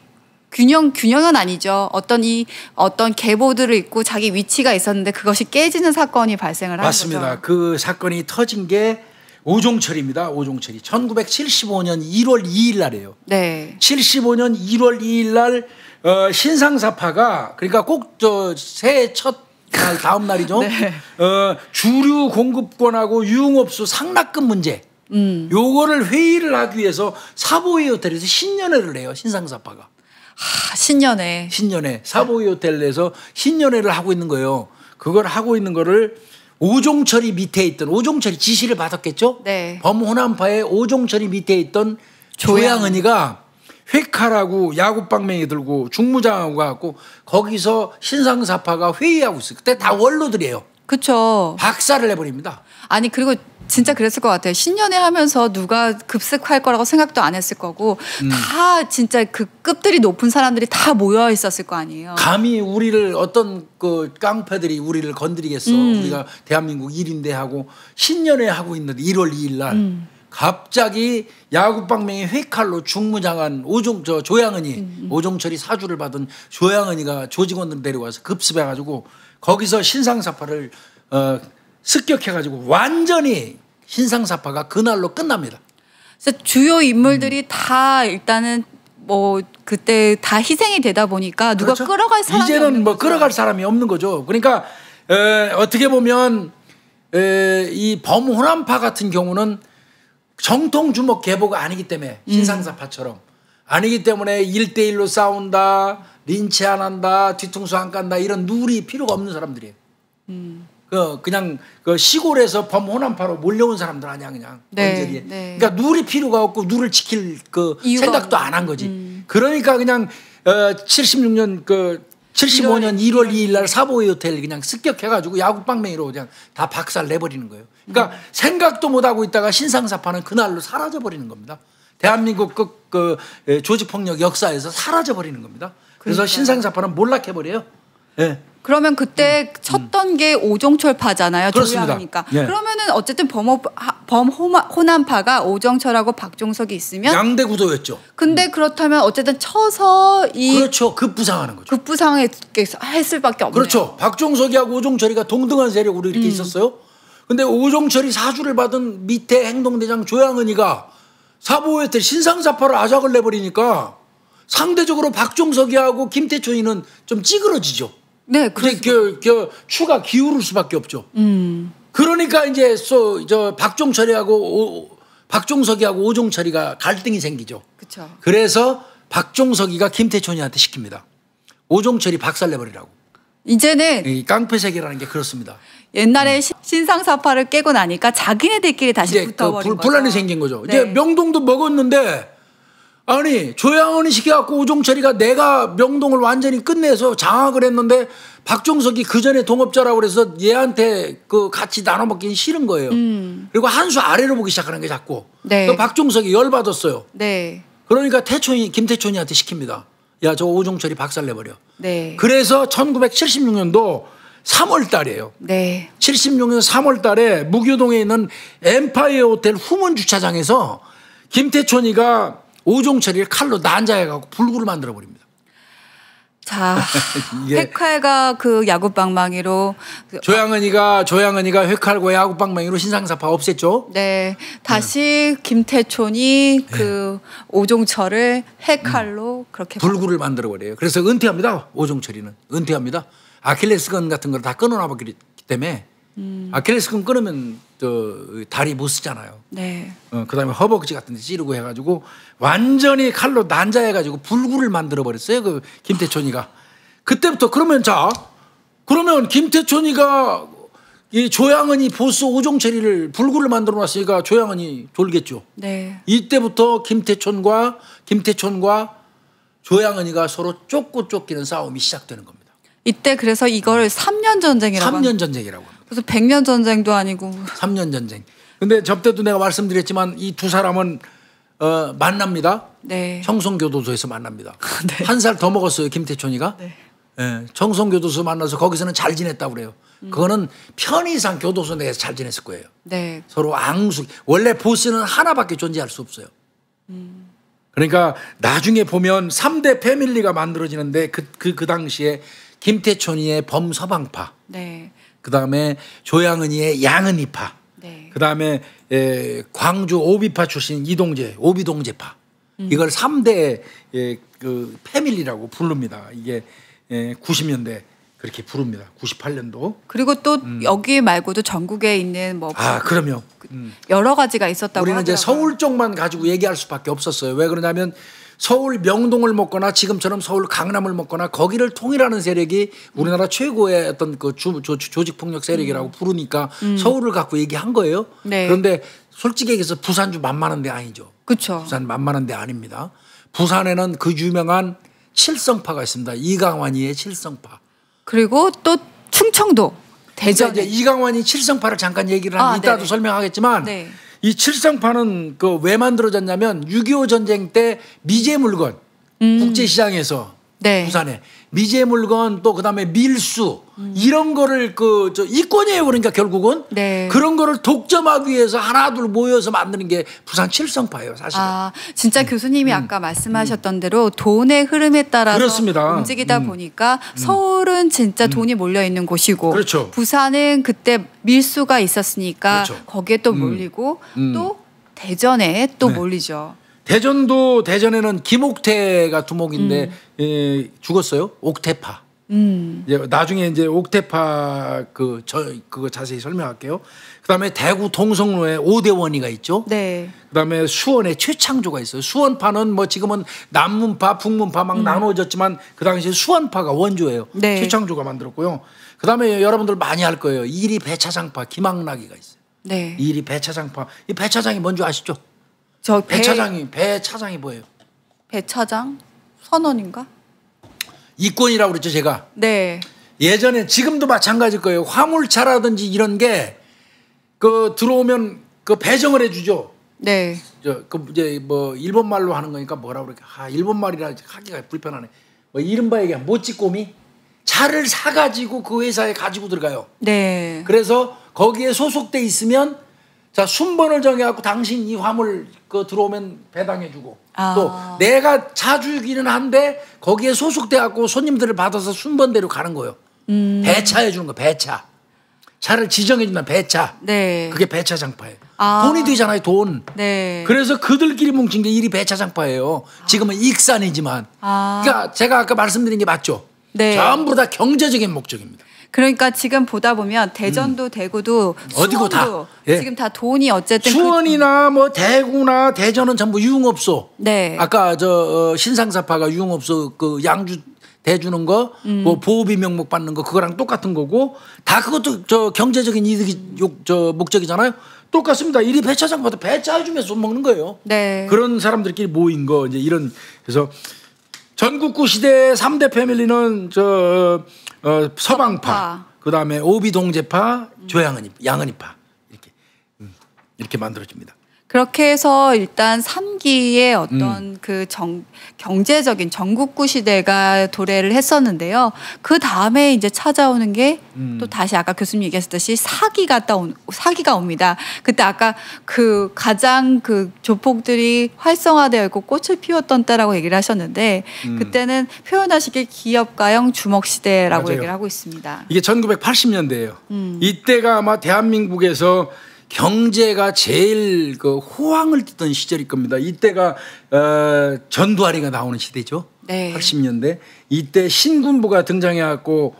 균형 균형은 아니죠. 어떤 이 어떤 계보드를 입고 자기 위치가 있었는데 그것이 깨지는 사건이 발생을 한 맞습니다. 거죠. 그 사건이 터진 게 오종철입니다. 오종철이 1975년 1월 2일 날이에요. 네. 75년 1월 2일 날 어, 신상사파가 그러니까 꼭 저 새해 첫 아, 다음 날이죠. [laughs] 네. 어, 주류 공급권하고 유흥업소 상납금 문제. 음. 요거를 회의를 하기 위해서 사보이 호텔에서 신년회를 해요. 신상사파가. 하, 신년회. 신년회. 사보이 호텔에서 신년회를 하고 있는 거예요. 그걸 하고 있는 거를 오종철이 밑에 있던 오종철이 지시를 받았겠죠. 네. 범호남파의 오종철이 밑에 있던 조양. 조양은이가 회칼하고 야구방맹이 들고 중무장하고 가고 거기서 신상사파가 회의하고 있어요. 그때 다 원로들이에요. 그렇죠. 박살을 내버립니다. 아니 그리고 진짜 그랬을 것 같아요. 신년회 하면서 누가 급습할 거라고 생각도 안 했을 거고 음. 다 진짜 그 급들이 높은 사람들이 다 모여 있었을 거 아니에요. 감히 우리를 어떤 그 깡패들이 우리를 건드리겠어. 음. 우리가 대한민국 1인대 하고 신년회 하고 있는데 1월 2일 날 음. 갑자기 야구방맹이 회칼로 중무장한 오종 저 조양은이 음. 음. 오종철이 사주를 받은 조양은이가 조직원들 데려와서 급습해가지고 거기서 신상사파를 어, 습격해가지고 완전히 신상사파가 그날로 끝납니다. 그래서 주요 인물들이 음. 다 일단은 뭐 그때 다 희생이 되다 보니까 누가 그렇죠? 끌어갈 사람이 이제는 뭐 거죠. 끌어갈 사람이 없는 거죠. 그러니까 에, 어떻게 보면 에, 이 범호남파 같은 경우는 정통 주먹 개보가 아니기 때문에 음. 신상사파처럼 아니기 때문에 1대1로 싸운다, 린치 안 한다, 뒤통수 안 깐다 이런 누리 필요가 없는 사람들이에요. 음. 그 그냥 그 시골에서 범호남파로 몰려온 사람들 아니야 그냥 네, 네. 그러니까 누리 필요가 없고 누를 지킬 그 생각도 안 한 거지. 음. 그러니까 그냥 어 76년 그 75년 1월 2일 날 사보이 호텔 그냥 습격해 가지고 야구 방맹이로 그냥 다 박살 내버리는 거예요. 그러니까 생각도 못 하고 있다가 신상사파는 그날로 사라져 버리는 겁니다. 대한민국 그, 그 예, 조직 폭력 역사에서 사라져 버리는 겁니다. 그래서 그러니까요. 신상사파는 몰락해 버려요. 예. 그러면 그때 음, 쳤던 게 오종철 파잖아요. 조양이니까. 예. 그러면은 어쨌든 범호 범호남파가 오정철하고 박종석이 있으면 양대 구도였죠. 근데 음. 그렇다면 어쨌든 쳐서 이 그렇죠. 급부상하는 거죠. 급부상했을 밖에 없네요. 그렇죠. 박종석이하고 오종철이가 동등한 세력으로 이렇게 음. 있었어요. 근데 오종철이 사주를 받은 밑에 행동대장 조양은이가 사보회때 신상사파를 아작을 내버리니까 상대적으로 박종석이하고 김태촌이는 좀 찌그러지죠. 네, 그렇죠. 그, 추가 기울을 수밖에 없죠. 음. 그러니까 이제 소, 저 박종철이하고 오, 박종석이하고 오종철이가 갈등이 생기죠. 그렇죠. 그래서 박종석이가 김태촌이한테 시킵니다. 오종철이 박살 내버리라고. 이제는 이 깡패 색이라는게 그렇습니다. 옛날에 음. 신상사파를 깨고 나니까 자기네들끼리 다시 그 붙어버린 그 분란이 생긴 거죠. 네. 이제 명동도 먹었는데 아니 조양원이 시켜갖고 우종철이가 내가 명동을 완전히 끝내서 장악을 했는데 박종석이 그 전에 동업자라고 그래서 얘한테 그 같이 나눠 먹기는 싫은 거예요. 음. 그리고 한수 아래로 보기 시작하는 게 자꾸. 네. 그 박종석이 열 받았어요. 네. 그러니까 태촌이 김태촌이한테 시킵니다. 야저 오종철이 박살내버려. 네. 그래서 1976년도 3월 달이에요. 네. 76년 3월 달에 무교동에 있는 엠파이어 호텔 후문 주차장에서 김태촌이가 오종철이를 칼로 난자해갖고 불구를 만들어버립니다. 자, 회칼과 [laughs] 그 야구방망이로 그 어 조양은이가 조양은이가 회칼과 야구방망이로 신상사파 없앴죠. 네, 다시 네. 김태촌이 네. 그 네. 오종철을 회칼로 음. 그렇게 불구를 만들어 버려요. 그래서 은퇴합니다. 오종철이는 은퇴합니다. 아킬레스건 같은 걸 다 끊어놔버리기 때문에 음. 아킬레스건 끊으면 저 다리 못 쓰잖아요. 네. 어, 그다음에 허벅지 같은 데 찌르고 해가지고 완전히 칼로 난자해가지고 불구를 만들어 버렸어요. 그 김태촌이가 그때부터 그러면 자 그러면 김태촌이가 이 조양은이 보스 오종철이를 불구를 만들어 놨으니까 조양은이 졸겠죠. 네. 이때부터 김태촌과 김태촌과 조양은이가 서로 쫓고 쫓기는 싸움이 시작되는 겁니다. 이때 그래서 이걸 3년 전쟁이라고 3년 전쟁이라고 합니다. 그래서 100년 전쟁도 아니고 3년 전쟁. 근데 접대도 내가 말씀드렸지만 이 두 사람은 어, 만납니다. 네. 청송교도소에서 만납니다. [laughs] 네. 한살 더 먹었어요 김태촌이가. 네. 예, 청송교도소 만나서 거기서는 잘 지냈다고 그래요. 음. 그거는 편의상 교도소 내에서 잘 지냈을 거예요. 네. 서로 앙숙. 원래 보스는 하나밖에 존재할 수 없어요. 음. 그러니까 나중에 보면 3대 패밀리가 만들어지는데 그, 그, 그 당시에 김태촌이의 범서방파. 네. 그 다음에 조양은이의 양은이파. 네. 그 다음에 광주 오비파 출신 이동재, 오비동재파. 음. 이걸 3대 예, 그 패밀리라고 부릅니다. 이게 에, 90년대 그렇게 부릅니다. 98년도. 그리고 또 음. 여기 말고도 전국에 있는 뭐 아, 그럼요. 그 여러 가지가 있었다고 우리는 하더라고요. 이제 서울 쪽만 가지고 얘기할 수밖에 없었어요. 왜 그러냐면 서울 명동을 먹거나 지금처럼 서울 강남을 먹거나 거기를 통일하는 세력이 우리나라 최고의 어떤 그 주, 조, 조직폭력 세력이라고 음. 부르니까 음. 서울을 갖고 얘기한 거예요. 네. 그런데 솔직히 얘기해서 부산주 만만한 데 아니죠. 그렇죠. 부산 만만한 데 아닙니다. 부산에는 그 유명한 칠성파가 있습니다. 이강환이의 칠성파. 그리고 또 충청도 그러니까 대전. 이제 이강환이 칠성파를 잠깐 얘기를 한 아, 이따도 네네. 설명하겠지만 네. 이 칠성파는 그왜 만들어졌냐면 6.25 전쟁 때 미제 물건 음. 국제시장에서 네. 부산에 미제 물건 또 그다음에 밀수 음. 이런 거를 그저 이권이에요 그러니까 결국은 네. 그런 거를 독점하기 위해서 하나둘 모여서 만드는 게 부산 칠성파예요 사실은. 아 진짜 음. 교수님이 음. 아까 음. 말씀하셨던 대로 돈의 흐름에 따라서 그렇습니다. 움직이다 음. 보니까 음. 서울은 진짜 돈이 몰려 있는 곳이고 그렇죠. 부산은 그때 밀수가 있었으니까 그렇죠. 거기에 또 몰리고 또 대전에 또 네. 몰리죠. 대전도 대전에는 김옥태가 두목인데 음. 에, 예, 죽었어요. 옥태파. 음. 이제 나중에 이제 옥태파 그 저 그거 자세히 설명할게요. 그다음에 대구 동성로에 오대원이가 있죠. 네. 그다음에 수원에 최창조가 있어요. 수원파는 뭐 지금은 남문파, 북문파 막 음. 나눠졌지만 그 당시에 수원파가 원조예요. 네. 최창조가 만들었고요. 그다음에 여러분들 많이 할 거예요. 이리 배차장파 김학나기가 있어요. 네. 이리 배차장파. 이 배차장이 뭔지 아시죠? 저 배... 차장이 배 차장이 뭐예요? 배 차장 선원인가? 이권이라고 그랬죠 제가. 네. 예전에 지금도 마찬가지일 거예요. 화물차라든지 이런 게 그 들어오면 그 배정을 해주죠. 네. 저 그 이제 뭐 일본 말로 하는 거니까 뭐라 그럴까? 아 일본 말이라 하기가 불편하네. 뭐 이른바 얘기하면 모찌꼬미 차를 사 가지고 그 회사에 가지고 들어가요. 네. 그래서 거기에 소속돼 있으면 자 순번을 정해갖고 당신 이 화물 그 들어오면 배당해주고 아. 또 내가 차주기는 한데 거기에 소속돼갖고 손님들을 받아서 순번대로 가는 거예요. 음. 배차해 주는 거 배차. 차를 지정해 주면 배차. 네. 그게 배차 장파예요. 아. 돈이 되잖아요 돈. 네. 그래서 그들끼리 뭉친 게 일이 배차 장파예요. 아. 지금은 익산이지만. 아. 그러니까 제가 아까 말씀드린 게 맞죠. 네. 전부 다 경제적인 목적입니다. 그러니까 지금 보다 보면 대전도 음. 대구도 어디고 다. 예. 지금 다 돈이 어쨌든 그 수원이나 뭐 대구나 대전은 전부 유흥업소. 네. 아까 저 어, 신상사파가 유흥업소 그 양주 대주는 거, 음. 뭐 보호비 명목 받는 거 그거랑 똑같은 거고 다 그것도 저 경제적인 이득이 욕, 저 목적이잖아요. 똑같습니다. 이리 배차장보도 배차해주면서 먹는 거예요. 네. 그런 사람들끼리 모인 거 이제 이런 그래서 전국구 시대의 3대 패밀리는 저 어, 서방파, 그다음에 오비동제파, 조양은이 양은이파 이렇게 음, 이렇게 만들어집니다. 그렇게 해서 일단 3기의 어떤 음. 그 정, 경제적인 전국구 시대가 도래를 했었는데요. 그 다음에 이제 찾아오는 게또 음. 다시 아까 교수님 얘기하셨듯이 사기가 따온 사기가 옵니다. 그때 아까 그 가장 그 조폭들이 활성화되어 있고 꽃을 피웠던 때라고 얘기를 하셨는데 음. 그때는 표현하시길 기업가형 주먹 시대라고 맞아요. 얘기를 하고 있습니다. 이게 1980년대예요. 음. 이때가 아마 대한민국에서 경제가 제일 그 호황을 뜨던 시절일 겁니다. 이때가 어, 전두환리가 나오는 시대죠. 네. 80년대 이때 신군부가 등장해갖고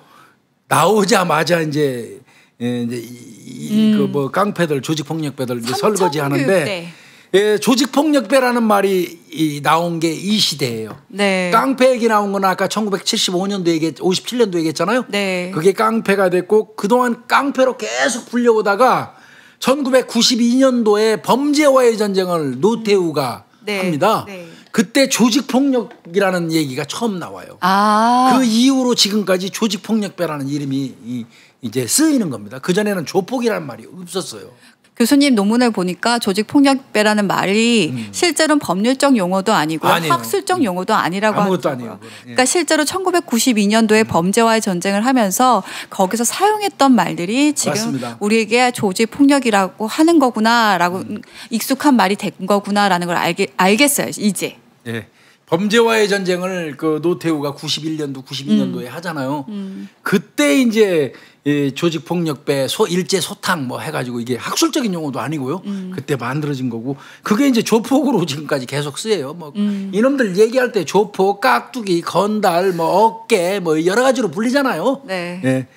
나오자마자 이제 예, 이제 이 그뭐 음. 깡패들 조직폭력배들 이제 설거지 하는데 네. 예, 조직폭력배라는 말이 이, 나온 게 이 시대예요. 네. 깡패 얘기 나온 건 아까 1975년도 얘기, 57년도 얘기했잖아요. 네. 그게 깡패가 됐고 그동안 깡패로 계속 불려오다가 1992년도에 범죄와의 전쟁을 노태우가 음. 네. 합니다. 네. 그때 조직폭력이라는 얘기가 처음 나와요. 아. 그 이후로 지금까지 조직폭력배라는 이름이 이제 쓰이는 겁니다. 그전에는 조폭이라는 말이 없었어요. 교수님 논문을 보니까 조직폭력배라는 말이 음. 실제로는 법률적 용어도 아니고 학술적 음. 용어도 아니라고 아무것도 아니에요. 예. 그러니까 실제로 1992년도에 음. 범죄와의 전쟁을 하면서 거기서 사용했던 말들이 지금 맞습니다. 우리에게 조직폭력이라고 하는 거구나라고 음. 익숙한 말이 된 거구나라는 걸 알게 알겠어요 이제. 예. 범죄와의 전쟁을 그 노태우가 91년도 92년도에 음. 하잖아요. 음. 그때 이제 이 예, 조직 폭력배 소 일제 소탕 뭐 해가지고 이게 학술적인 용어도 아니고요. 음. 그때 만들어진 거고 그게 이제 조폭으로 지금까지 계속 쓰여요. 뭐 음. 이놈들 얘기할 때 조폭, 깍두기, 건달, 뭐 어깨 뭐 여러 가지로 불리잖아요. 네.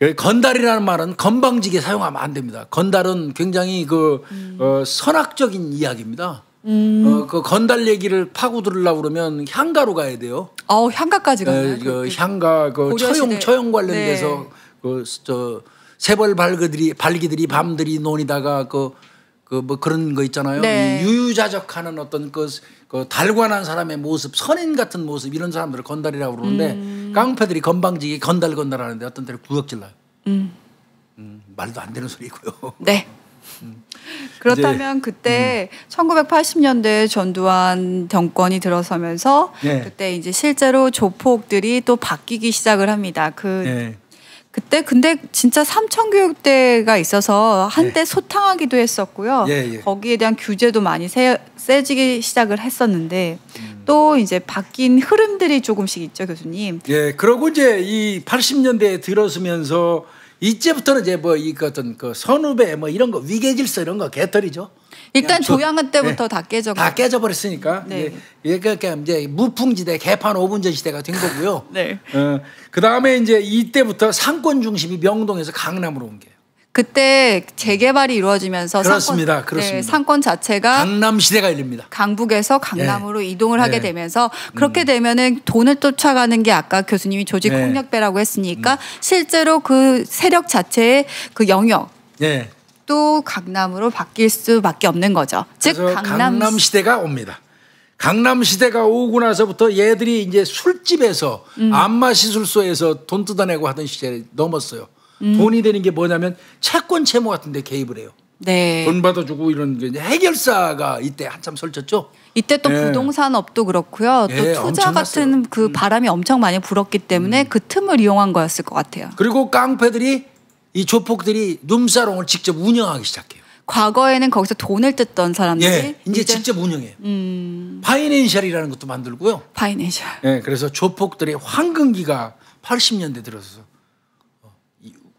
네. 건달이라는 말은 건방지게 사용하면 안 됩니다. 건달은 굉장히 그 음. 어, 선악적인 이야기입니다. 음. 어, 그 건달 얘기를 파고들으려고 그러면 향가로 가야 돼요. 어, 향가까지 가요. 네, 그 향가 그 처용 처용 관련돼서 네. 그저 세벌 발그들이 발기들이 음. 밤들이 논이다가 그 그 뭐 그런 거 있잖아요. 네. 유유자적하는 어떤 그, 그 달관한 사람의 모습, 선인 같은 모습 이런 사람들을 건달이라고 그러는데 음. 깡패들이 건방지게 건달 건달하는데 어떤 때를 구역질러요. 음. 음, 말도 안 되는 소리고요. 네. [laughs] 그렇다면 그때 음. 1980년대 전두환 정권이 들어서면서 네. 그때 이제 실제로 조폭들이 또 바뀌기 시작을 합니다. 그 네. 그때 근데 진짜 삼청 교육대가 있어서 한때 예. 소탕하기도 했었고요. 예, 예. 거기에 대한 규제도 많이 세, 세지기 시작을 했었는데 음. 또 이제 바뀐 흐름들이 조금씩 있죠, 교수님. 예, 그러고 이제 이 80년대에 들어서면서 이제부터는 이제 뭐이 그 어떤 그 선후배 뭐 이런 거 위계 질서 이런 거 개털이죠. 일단 조양은 때부터 네. 다 깨져 다 깨져 버렸으니까 네. 이제 예. 예, 그러 이제 무풍지대 개판 5분전 시대가 된 거고요. [laughs] 네. 어, 그다음에 이제 이때부터 상권 중심이 명동에서 강남으로 온 게. 그때 재개발이 이루어지면서 그렇습니다. 상권, 그렇습니다. 네, 상권 자체가 강남 시대가 열립니다. 강북에서 강남으로 네. 이동을 하게 네. 되면서 그렇게 음. 되면은 돈을 쫓아가는 게 아까 교수님이 조직 예. 폭력배라고 했으니까 음. 실제로 그 세력 자체의 그 영역 또 강남으로 바뀔 수밖에 없는 거죠. 즉 강남, 강남 시대가 옵니다. 강남 시대가 오고 나서부터 얘들이 이제 술집에서 음. 안마 시술소에서 돈 뜯어내고 하던 시절이 넘었어요. 음. 돈이 되는 게 뭐냐면 채권 채무 같은데 개입을 해요. 네. 돈 받아주고 이런 게 해결사가 이때 한참 설쳤죠. 이때 또 예. 부동산 업도 그렇고요. 또 예, 투자 같은 났어요. 그 음. 바람이 엄청 많이 불었기 때문에 음. 그 틈을 이용한 거였을 것 같아요. 그리고 깡패들이 이 조폭들이 눈사롱을 직접 운영하기 시작해요. 과거에는 거기서 돈을 뜯던 사람들이 예, 이제, 이제, 직접 운영해요. 음... 파이낸셜이라는 것도 만들고요. 파이낸셜. 예, 그래서 조폭들의 황금기가 80년대 들어서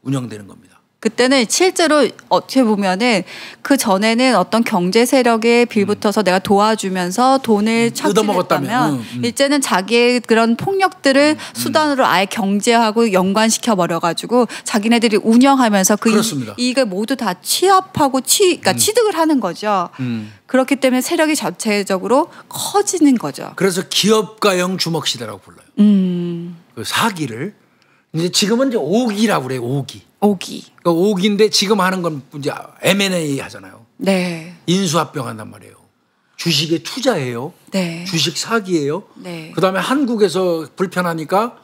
운영되는 겁니다. 그때는 실제로 어떻게 보면은 그 전에는 어떤 경제 세력에 빌붙어서 음. 내가 도와주면서 돈을 찾아먹었다면 음. 음, 음. 이제는 자기의 그런 폭력들을 음, 음. 수단으로 아예 경제하고 연관시켜 버려 가지고 자기네들이 운영하면서 그 그렇습니다. 이익을 모두 다 취합하고 취 그러니까 취득을 하는 거죠. 그렇기 때문에 세력이 전체적으로 커지는 거죠. 그래서 기업가형 주먹 시대라고 불러요. 그 사기를 이제 지금은 이제 오기라고 그래 오기. 오기. 그러니까 오기인데 지금 하는 건 이제 M&A 하잖아요. 네. 인수합병 한단 말이에요. 주식에 투자해요. 네. 주식 사기예요. 네. 그다음에 한국에서 불편하니까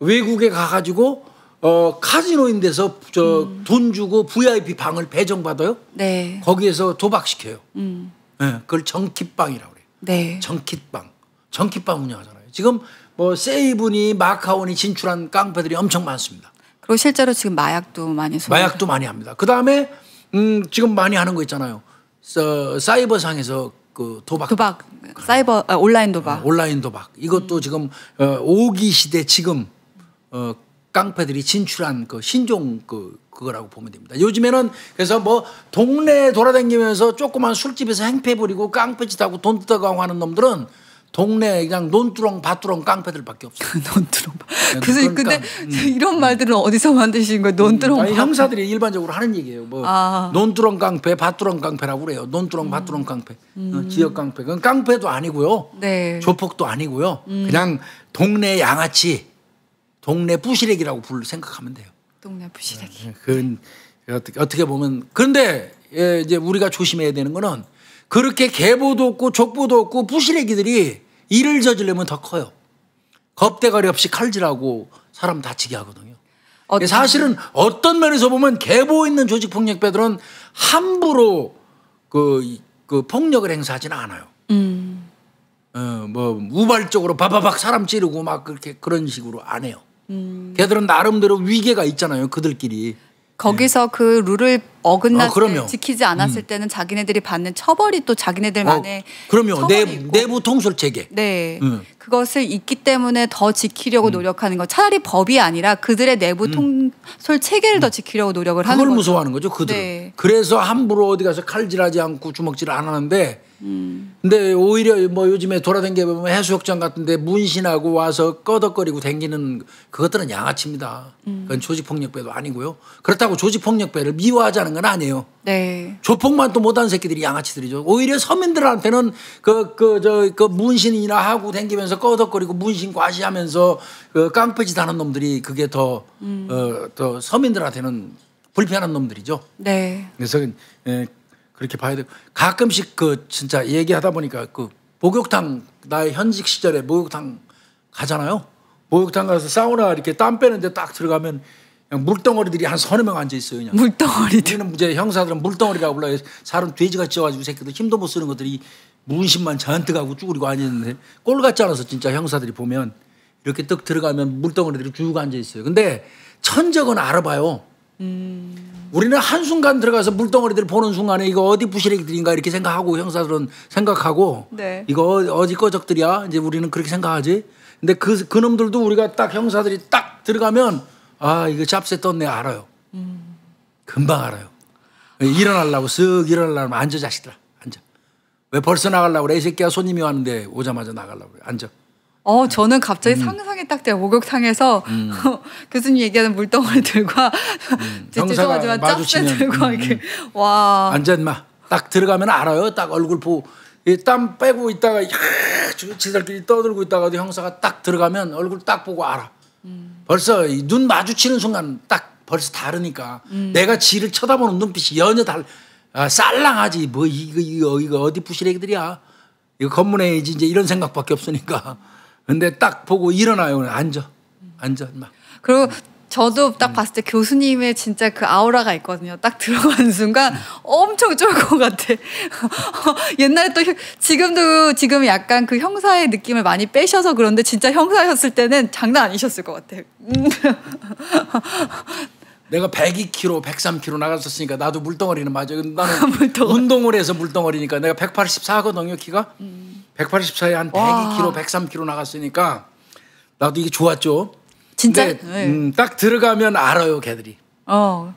외국에 가가지고 어 카지노인 데서 저돈 음. 주고 VIP 방을 배정받아요. 네. 거기에서 도박시켜요. 음. 네, 그걸 정킷방이라고 그래요. 네. 정킷방. 정킷방 운영하잖아요. 지금 뭐 세이브니 마카오니 진출한 깡패들이 엄청 많습니다. 그리고 실제로 지금 마약도 많이 소 마약도 많이 합니다. 그 다음에 음, 지금 많이 하는 거 있잖아요. 어, 사이버 상에서 그 도박. 도박. 사이버 아, 온라인 도박. 어, 온라인 도박. 이것도 음. 지금 어, 5기 시대 지금 어, 깡패들이 진출한 그 신종 그 그거라고 보면 됩니다. 요즘에는 그래서 뭐 동네 돌아다니면서 조그만 술집에서 행패 부리고 깡패짓하고 돈 뜯어가고 하는 놈들은 동네 에 그냥 논두렁 밭두렁 깡패들밖에 없어. [laughs] 논두렁. 네, 그래서 그러니까, 근데 음. 이런 음. 말들은 어디서 만드신 거예요? 논두렁. 음. 아니, 형사들이 일반적으로 하는 얘기예요. 뭐 아. 논두렁 깡패, 밭두렁 깡패라고 그래요. 논두렁, 음. 밭두렁 깡패, 음. 어, 지역 깡패. 그건 깡패도 아니고요. 네. 조폭도 아니고요. 음. 그냥 동네 양아치, 동네 부시래기라고 불 생각하면 돼요. 동네 부시래기. 네, 그건 어떻게 어떻게 보면 그런데 예, 이제 우리가 조심해야 되는 거는. 그렇게 계보도 없고 족보도 없고 부실애기들이 일을 저지르면 더 커요. 겁대가리 없이 칼질하고 사람 다치게 하거든요. 어떤... 사실은 어떤 면에서 보면 개보 있는 조직 폭력배들은 함부로 그, 그 폭력을 행사하지는 않아요. 음. 어, 뭐 우발적으로 바바박 사람 찌르고 막 그렇게 그런 식으로 안 해요. 음. 걔들은 나름대로 위계가 있잖아요. 그들끼리. 거기서 네. 그 룰을 어긋나을 아, 그요 지키지 않았을 음. 때는 자기네들이 받는 처벌이 또 자기네들만의 어, 그럼요. 내, 내부 통솔 체계. 네. 음. 그것을 있기 때문에 더 지키려고 음. 노력하는 거. 차라리 법이 아니라 그들의 내부 음. 통솔 체계를 더 음. 지키려고 노력을 하는 거죠. 그걸 무서워하는 거죠, 그들 네. 그래서 함부로 어디 가서 칼질하지 않고 주먹질 안 하는데 음. 근데 오히려 뭐 요즘에 돌아다니게 보면 해수욕장 같은데 문신하고 와서 꺼덕거리고 댕기는 그것들은 양아치입니다. 그건 조직폭력배도 아니고요. 그렇다고 조직폭력배를 미워하지 않건 아니에요. 네. 조폭만 또 못한 새끼들이 양아치들이죠. 오히려 서민들한테는 그 그 저그 그 문신이나 하고 댕기면서 꺼덕거리고 문신 과시하면서 그 깡패짓 하는 놈들이 그게 더어더 음. 어, 서민들한테는 불편한 놈들이죠. 네. 그래서 에, 예, 그렇게 봐야 되고 가끔씩 그 진짜 얘기하다 보니까 그 목욕탕 나의 현직 시절에 목욕탕 가잖아요. 목욕탕 가서 사우나 이렇게 땀 빼는데 딱 들어가면 물덩어리들이 한 서너 명 앉아 있어요. 그냥. 물덩어리들. 우리는 이제 형사들은 물덩어리라고 불러요. 사람 돼지같이 쪄가지고 새끼들 힘도 못 쓰는 것들이 문신만 잔뜩 하고 쭈그리고 앉았는데 꼴 같지 않아서 진짜 형사들이 보면 이렇게 떡 들어가면 물덩어리들이 쭉 앉아 있어요. 근데 천적은 알아봐요. 음. 우리는 한순간 들어가서 물덩어리들 보는 순간에 이거 어디 부시래기들인가 이렇게 생각하고 형사들은 생각하고 네. 이거 어디 꺼적들이야 이제 우리는 그렇게 생각하지. 근데 그, 그 놈들도 우리가 딱 형사들이 딱 들어가면 아 이거 잡새 떴네 알아요. 금방 알아요. 일어나려고 쓱 일어나려면 앉아 자식들아 앉아. 왜 벌써 나가려고 그래 이 새끼야 손님이 왔는데 오자마자 나가려고 그래 앉아. 어, 저는 갑자기 음. 상상이 딱 돼요. 목욕탕에서 음. [laughs] 교수님 얘기하는 물덩어리 들과 음. 죄송하지만 짭새 들고, 음, 이렇게, 음. 와. 앉아, 인마. 딱 들어가면 알아요. 딱 얼굴 보고. 땀 빼고 있다가, 지들끼리 떠들고 있다가도 형사가 딱 들어가면 얼굴 딱 보고 알아. 음. 벌써 눈 마주치는 순간 딱 벌써 다르니까 음. 내가 지를 쳐다보는 눈빛이 연여 달 아, 쌀랑하지 뭐 이거 이거 이거 어디 부실래기들이야 이거 검문해야지 이제 이런 생각밖에 없으니까 근데 딱 보고 일어나요 앉아 앉아 막 그리고 저도 딱 음. 봤을 때 교수님의 진짜 그 아우라가 있거든요. 딱 들어간 순간 음. 엄청 쫄 것 같아. [laughs] 옛날에 또 지금도 지금 약간 그 형사의 느낌을 많이 빼셔서 그런데 진짜 형사였을 때는 장난 아니셨을 것 같아. [laughs] 내가 102kg, 103kg 나갔었으니까 나도 물덩어리는 맞아. 나는 [laughs] 물덩어리. 운동을 해서 물덩어리니까 내가 184거든요 키가. 음. 184에 한 102kg, 103kg 나갔으니까 나도 이게 좋았죠. 진짜 네. 네. 음, 딱 들어가면 알아요, 걔들이. 어.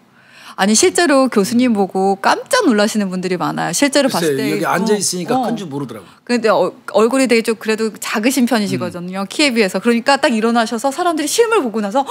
아니 실제로 교수님 보고 깜짝 놀라시는 분들이 많아요. 실제로 글쎄, 봤을 때 여기 앉아 있으니까 어. 큰줄 모르더라고. 근데 어, 얼굴이 되게 좀 그래도 작으신 편이시거든요. 음. 키에 비해서. 그러니까 딱 일어나셔서 사람들이 실물 보고 나서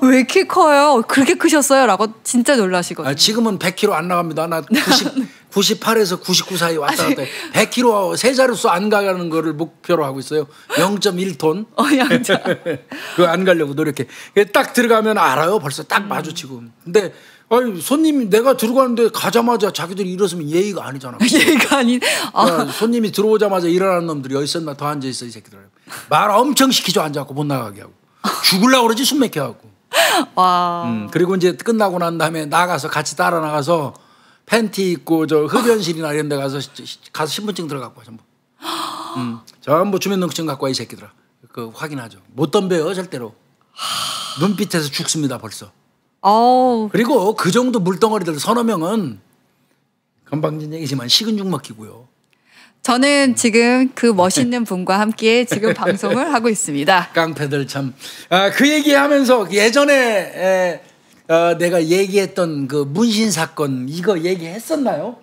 왜키 커요? 그렇게 크셨어요?라고 진짜 놀라시거든요. 아, 지금은 100kg 안 나갑니다. 나 90. [laughs] 98에서 99 사이 왔다 갔다 100km 세 자릿수 안 가는 거를 목표로 하고 있어요. 0.1톤. [laughs] 어, [laughs] 그안 가려고 노력해. 딱 들어가면 알아요. 벌써 딱 마주치고. 음. 근데 아니 손님이 내가 들어가는데 가자마자 자기들이 일어서면 예의가 아니잖아. [laughs] 예의가 아닌. 아. 어. 그러니까 손님이 들어오자마자 일어나는 놈들이 어디 있었나 더 앉아 있어 이 새끼들. 말 엄청 시키죠 앉아갖고 못 나가게 하고 죽을라 그러지 숨 막혀 갖고. 와. 음, 그리고 이제 끝나고 난 다음에 나가서 같이 따라 나가서 팬티 입고 저 흡연실이나 이런 데 가서 가서 신분증 들어갖고 와 전부. 음, 전부 주민등록증 갖고 와 이 새끼들아. 그 확인하죠. 못 덤벼요 절대로. 눈빛에서 죽습니다 벌써. 오. 그리고 그 정도 물덩어리들 서너 명은 건방진 얘기지만 식은 죽 먹히고요. 저는 음. 지금 그 멋있는 분과 함께 지금 방송을 하고 있습니다. [laughs] 깡패들 참. 아, 그 얘기하면서 예전에 에, 어, 내가 얘기했던 그 문신 사건 이거 얘기했었나요?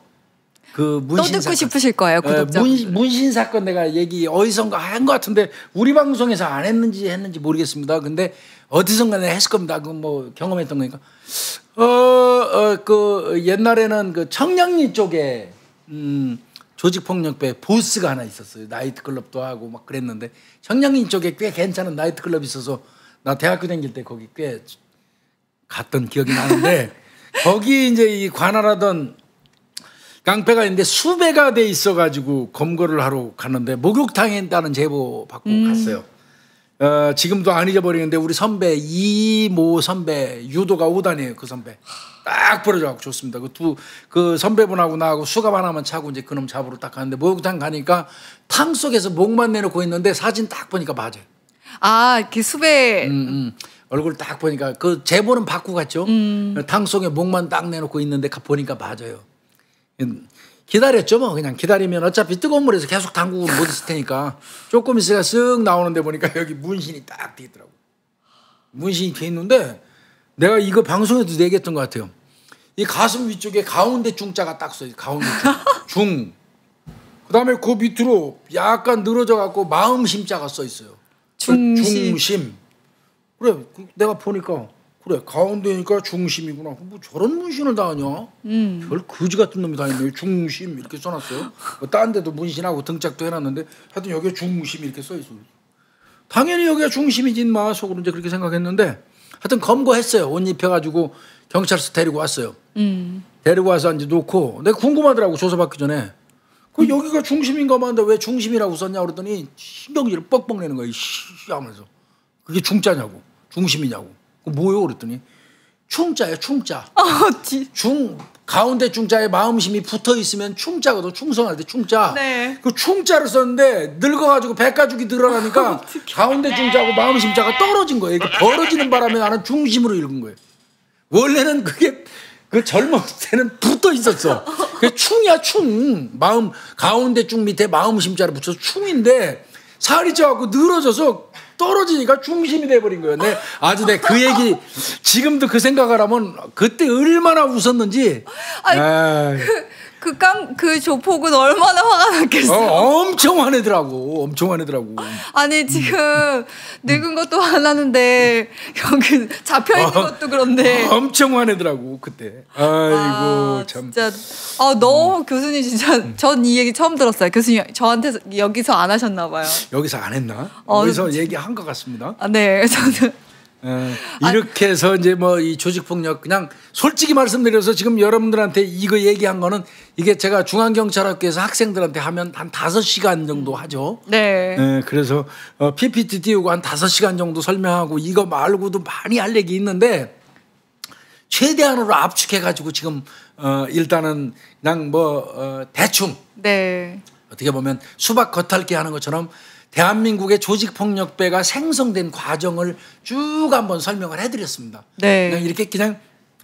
그 문신 또 듣고 사건. 싶으실 거예요 어, 구독자. 문, 문신 사건 내가 얘기 어디선가 한 것 같은데 우리 방송에서 안 했는지 했는지 모르겠습니다. 근데 어디선가 했을 겁니다. 그 뭐 경험했던 거니까 어그 어, 어 그 옛날에는 그 청량리 쪽에 음, 조직폭력배 보스가 하나 있었어요. 나이트클럽도 하고 막 그랬는데 청량리 쪽에 꽤 괜찮은 나이트클럽 이 있어서 나 대학교 다닐 때 거기 꽤 갔던 기억이 나는데 [laughs] 거기 이제 이 관할하던 깡패가 있는데 수배가 돼 있어가지고 검거를 하러 갔는데 목욕탕에있다는 제보 받고 음. 갔어요. 어, 지금도 안 잊어버리는데 우리 선배 이모 선배 유도가 5단이에요 그 선배 딱 부러져갖고 좋습니다 그 두그 그 선배분하고 나하고 수갑 하나만 차고 이제 그놈 잡으러 딱 가는데 목욕탕 가니까 탕 속에서 목만 내놓고 있는데 사진 딱 보니까 맞아요 아그 수배 음, 음. 얼굴 딱 보니까 그 제보는 받고 갔죠. 음. 탕 속에 목만 딱 내놓고 있는데 보니까 맞아요. 음, 기다렸죠 뭐 그냥 기다리면 어차피 뜨거운 물에서 계속 담그고 못 있을 테니까 조금 있으니까 쓱 나오는데 보니까 여기 문신이 딱돼 있더라고. 문신이 돼 있는데 내가 이거 방송에도 얘기했던 것 같아요. 이 가슴 위쪽에 가운데 중자가 딱 써요. 가운데 중. [laughs] 중. 그다음에 그 밑으로 약간 늘어져 갖고 마음 심자가 써 있어요. 그 중심. 중심. 그래 그 내가 보니까 그래 가운데니까 중심이구나. 뭐 저런 문신을 다 하냐? 음. 별 거지 같은 놈이 다 있네. 중심 이렇게 써놨어요. 뭐딴 데도 문신하고 등짝도 해놨는데 하여튼 여기에 중심 이렇게 써있어. 당연히 여기가 중심이지 인마 속으로 이제 그렇게 생각했는데 하여튼 검거했어요. 옷 입혀가지고 경찰서 데리고 왔어요. 음. 데리고 와서 이제 놓고 내가 궁금하더라고 조사받기 전에 그 음. 여기가 중심인가 봤는데 왜 중심이라고 썼냐 그랬더니 신경질을 뻑뻑 내는 거야. 이씨 하면서 그게 중짜냐고. 중심이냐고. 그 뭐요? 그랬더니 충자예요, 충자. 어, [laughs] 지... 중 가운데 중자에 마음심이 붙어 있으면 충자거든. 충성할 때 충자. 네. 그 충자를 썼는데 늙어가지고 백가죽이 늘어나니까 [laughs] 어, 가운데 중자하고 마음심자가 떨어진 거예요. 이게 벌어지는 바람에 나는 중심으로 읽은 거예요. 원래는 그게 그 젊은 때는 붙어 있었어. 그 충이야 충. 마음 가운데 중 밑에 마음심자를 붙여서 충인데 살이 쪄갖고 늘어져서 떨어지니까 중심이 돼버린 거예요. 내 아주 내그 얘기 지금도 그 생각을 하면 그때 얼마나 웃었는지. 아이, 그깡그 그 조폭은 얼마나 화가 났겠어. 어, 엄청 화내더라고. 엄청 화내더라고. 아니, 지금 늙은 것도 화나는데, 여기 잡혀있는 어, 것도 그런데. 엄청 화내더라고, 그때. 아이고, 아, 참. 진짜. 아, 너 음. 교수님 진짜, 음. 전이 얘기 처음 들었어요. 교수님 저한테 여기서 안 하셨나봐요. 여기서 안 했나? 어, 여기서 얘기한 것 같습니다. 아, 네. 저는. 예. 아, 이렇게 해서 이제 뭐 이 조직폭력 그냥 솔직히 말씀드려서 지금 여러분들한테 이거 얘기한 거는 이게 제가 중앙경찰학교에서 학생들한테 하면 한5 시간 정도 하죠. 네. 네 그래서 어, PPT 띄우고 한5 시간 정도 설명하고 이거 말고도 많이 할 얘기 있는데 최대한으로 압축해가지고 지금 어, 일단은 그냥 뭐 어, 대충 네. 어떻게 보면 수박 겉핥기 하는 것처럼 대한민국의 조직폭력배가 생성된 과정을 쭉 한번 설명을 해드렸습니다. 네. 그냥 이렇게 그냥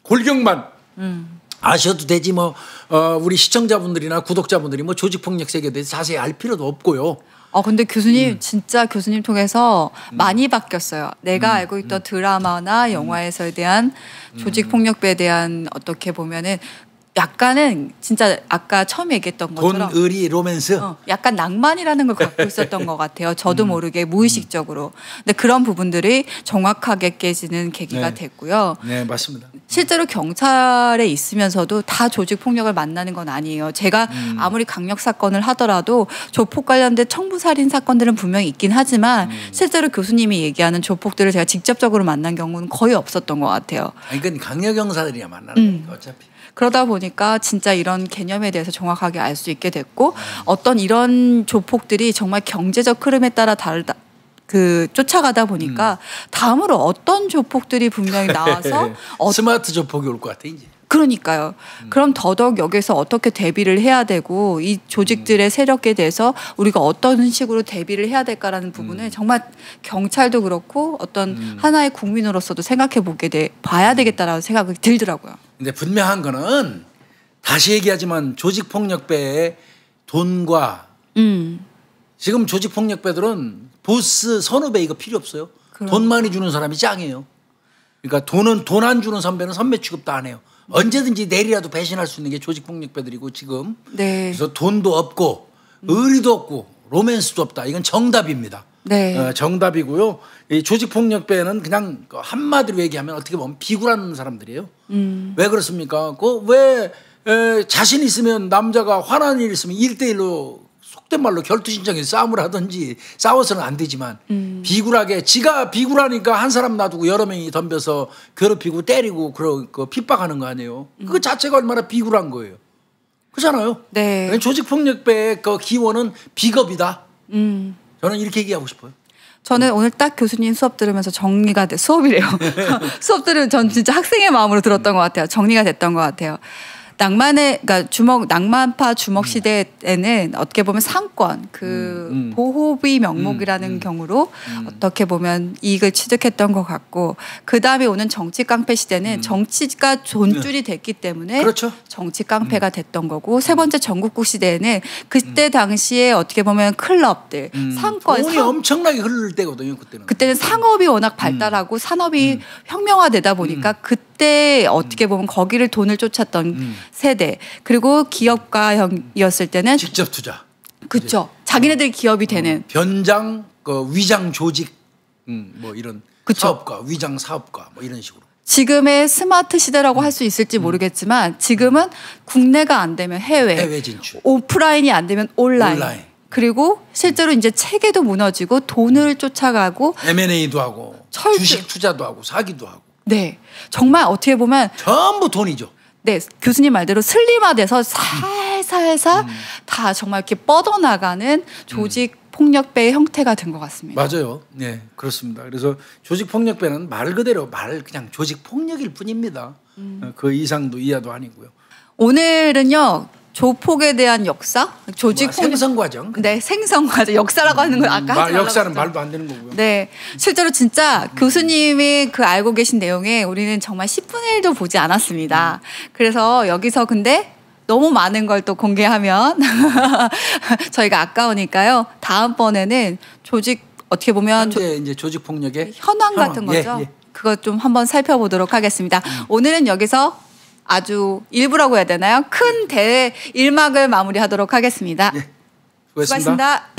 골격만 음. 아셔도 되지 뭐 어, 우리 시청자분들이나 구독자분들이 뭐 조직폭력 세계에 대해서 자세히 알 필요도 없고요. 어 근데 교수님 음. 진짜 교수님 통해서 음. 많이 바뀌었어요. 내가 음. 알고 있던 음. 드라마나 음. 영화에서에 대한 조직 음. 폭력배에 대한 어떻게 보면은 약간은 진짜 아까 처음 얘기했던 것처럼 돈, 의리, 로맨스 어, 약간 낭만이라는 걸 갖고 있었던 것 같아요. 저도 음. 모르게 무의식적으로. 음. 근데 그런 부분들이 정확하게 깨지는 계기가 네. 됐고요. 네, 맞습니다. 음. 실제로 경찰에 있으면서도 다 조직 폭력을 만나는 건 아니에요. 제가 음. 아무리 강력 사건을 하더라도 조폭 관련된 청부 살인 사건들은 분명히 있긴 하지만 음. 실제로 교수님이 얘기하는 조폭들을 제가 직접적으로 만난 경우는 거의 없었던 것 같아요. 아니, 그건 강력 형사들이야 만나는 음. 어차피. 그러다 보니까 진짜 이런 개념에 대해서 정확하게 알 수 있게 됐고 어떤 이런 조폭들이 정말 경제적 흐름에 따라 다르다, 그 쫓아가다 보니까 음. 다음으로 어떤 조폭들이 분명히 나와서 [laughs] 어... 스마트 조폭이 올 것 같아 이제. 그러니까요. 음. 그럼 더더욱 여기서 어떻게 대비를 해야 되고 이 조직들의 음. 세력에 대해서 우리가 어떤 식으로 대비를 해야 될까라는 부분을 음. 정말 경찰도 그렇고 어떤 음. 하나의 국민으로서도 생각해 보게 돼 봐야 음. 되겠다라는 생각이 들더라고요. 근데 분명한 거는 다시 얘기하지만 조직폭력배의 돈과 음. 지금 조직폭력배들은 보스 선후배 이거 필요 없어요. 그럼. 돈 많이 주는 사람이 짱이에요. 그러니까 돈은 돈 안 주는 선배는 선배 취급도 안 해요. 언제든지 내리라도 배신할 수 있는 게 조직폭력배들이고 지금 네. 그래서 돈도 없고 의리도 없고 로맨스도 없다. 이건 정답입니다. 네. 어, 정답이고요. 이 조직폭력배는 그냥 그 한마디로 얘기하면 어떻게 보면 비굴한 사람들이에요. 음. 왜 그렇습니까? 그 왜 자신 있으면 남자가 화난 일 있으면 1대1로 속된 말로 결투신청에 싸움을 하든지 싸워서는 안 되지만 음. 비굴하게 지가 비굴하니까 한 사람 놔두고 여러 명이 덤벼서 괴롭히고 때리고 그러고 그 핍박하는 거 아니에요. 음. 그 자체가 얼마나 비굴한 거예요. 그잖아요. 네. 조직폭력배의 그 기원은 비겁이다. 음. 저는 이렇게 얘기하고 싶어요. 저는 오늘 딱 교수님 수업 들으면서 정리가 돼 수업이래요. [laughs] 수업 들으전 진짜 학생의 마음으로 들었던 것 같아요. 정리가 됐던 것 같아요. 낭만의 그러니까 주먹 낭만파 주먹 음. 시대에는 어떻게 보면 상권 그 음, 음. 보호비 명목이라는 음, 음. 경우로 음. 어떻게 보면 이익을 취득했던 것 같고 그 다음에 오는 정치 깡패 시대는 정치가 존줄이 됐기 때문에 그렇죠. 정치 깡패가 됐던 거고 세 번째 전국국 시대에는 그때 당시에 어떻게 보면 클럽들 상권 돈이 상... 엄청나게 흐를 때거든요 그때는 그때는 상업이 워낙 발달하고 산업이 혁명화되다 보니까 그 그때 어떻게 보면 거기를 돈을 쫓았던 음. 세대 그리고 기업가형이었을 때는 직접 투자. 그쵸. 자기네들이 기업이 음. 되는 변장, 그 위장 조직, 음, 뭐 이런 그쵸. 사업가, 위장 사업가, 뭐 이런 식으로. 지금의 스마트 시대라고 할수 음. 있을지 음. 모르겠지만 지금은 국내가 안 되면 해외, 해외 진출. 오프라인이 안 되면 온라인. 온라인. 그리고 실제로 이제 체계도 무너지고 돈을 쫓아가고 M&A도 하고 철 주식 투자도 하고 사기도 하고 네. 정말 어떻게 보면 전부 돈이죠. 네, 교수님 말대로 슬림화돼서 살살살 음. 다 정말 이렇게 뻗어나가는 조직 음. 폭력배의 형태가 된 것 같습니다. 맞아요. 네, 그렇습니다. 그래서 조직 폭력배는 말 그대로 말 그냥 조직 폭력일 뿐입니다. 음. 어, 그 이상도 이하도 아니고요. 오늘은요 조폭에 대한 역사, 조직 뭐, 생성 과정. 네, 생성 과정. 역사라고 하는 건 음, 아까 음, 말, 역사는 그랬죠. 말도 안 되는 거고요. 네, 실제로 진짜 교수님이 그 알고 계신 내용에 우리는 정말 10분의 1도 보지 않았습니다. 음. 그래서 여기서 근데 너무 많은 걸 또 공개하면 [laughs] 저희가 아까우니까요. 다음번에는 조직 어떻게 보면 조, 이제 조직 폭력의 현황 같은 예, 거죠. 예, 예. 그것 좀 한번 살펴보도록 하겠습니다. 음. 오늘은 여기서 아주 일부라고 해야 되나요? 큰 대일막을 마무리하도록 하겠습니다. 네, 수고하셨습니다. 수고하셨습니다.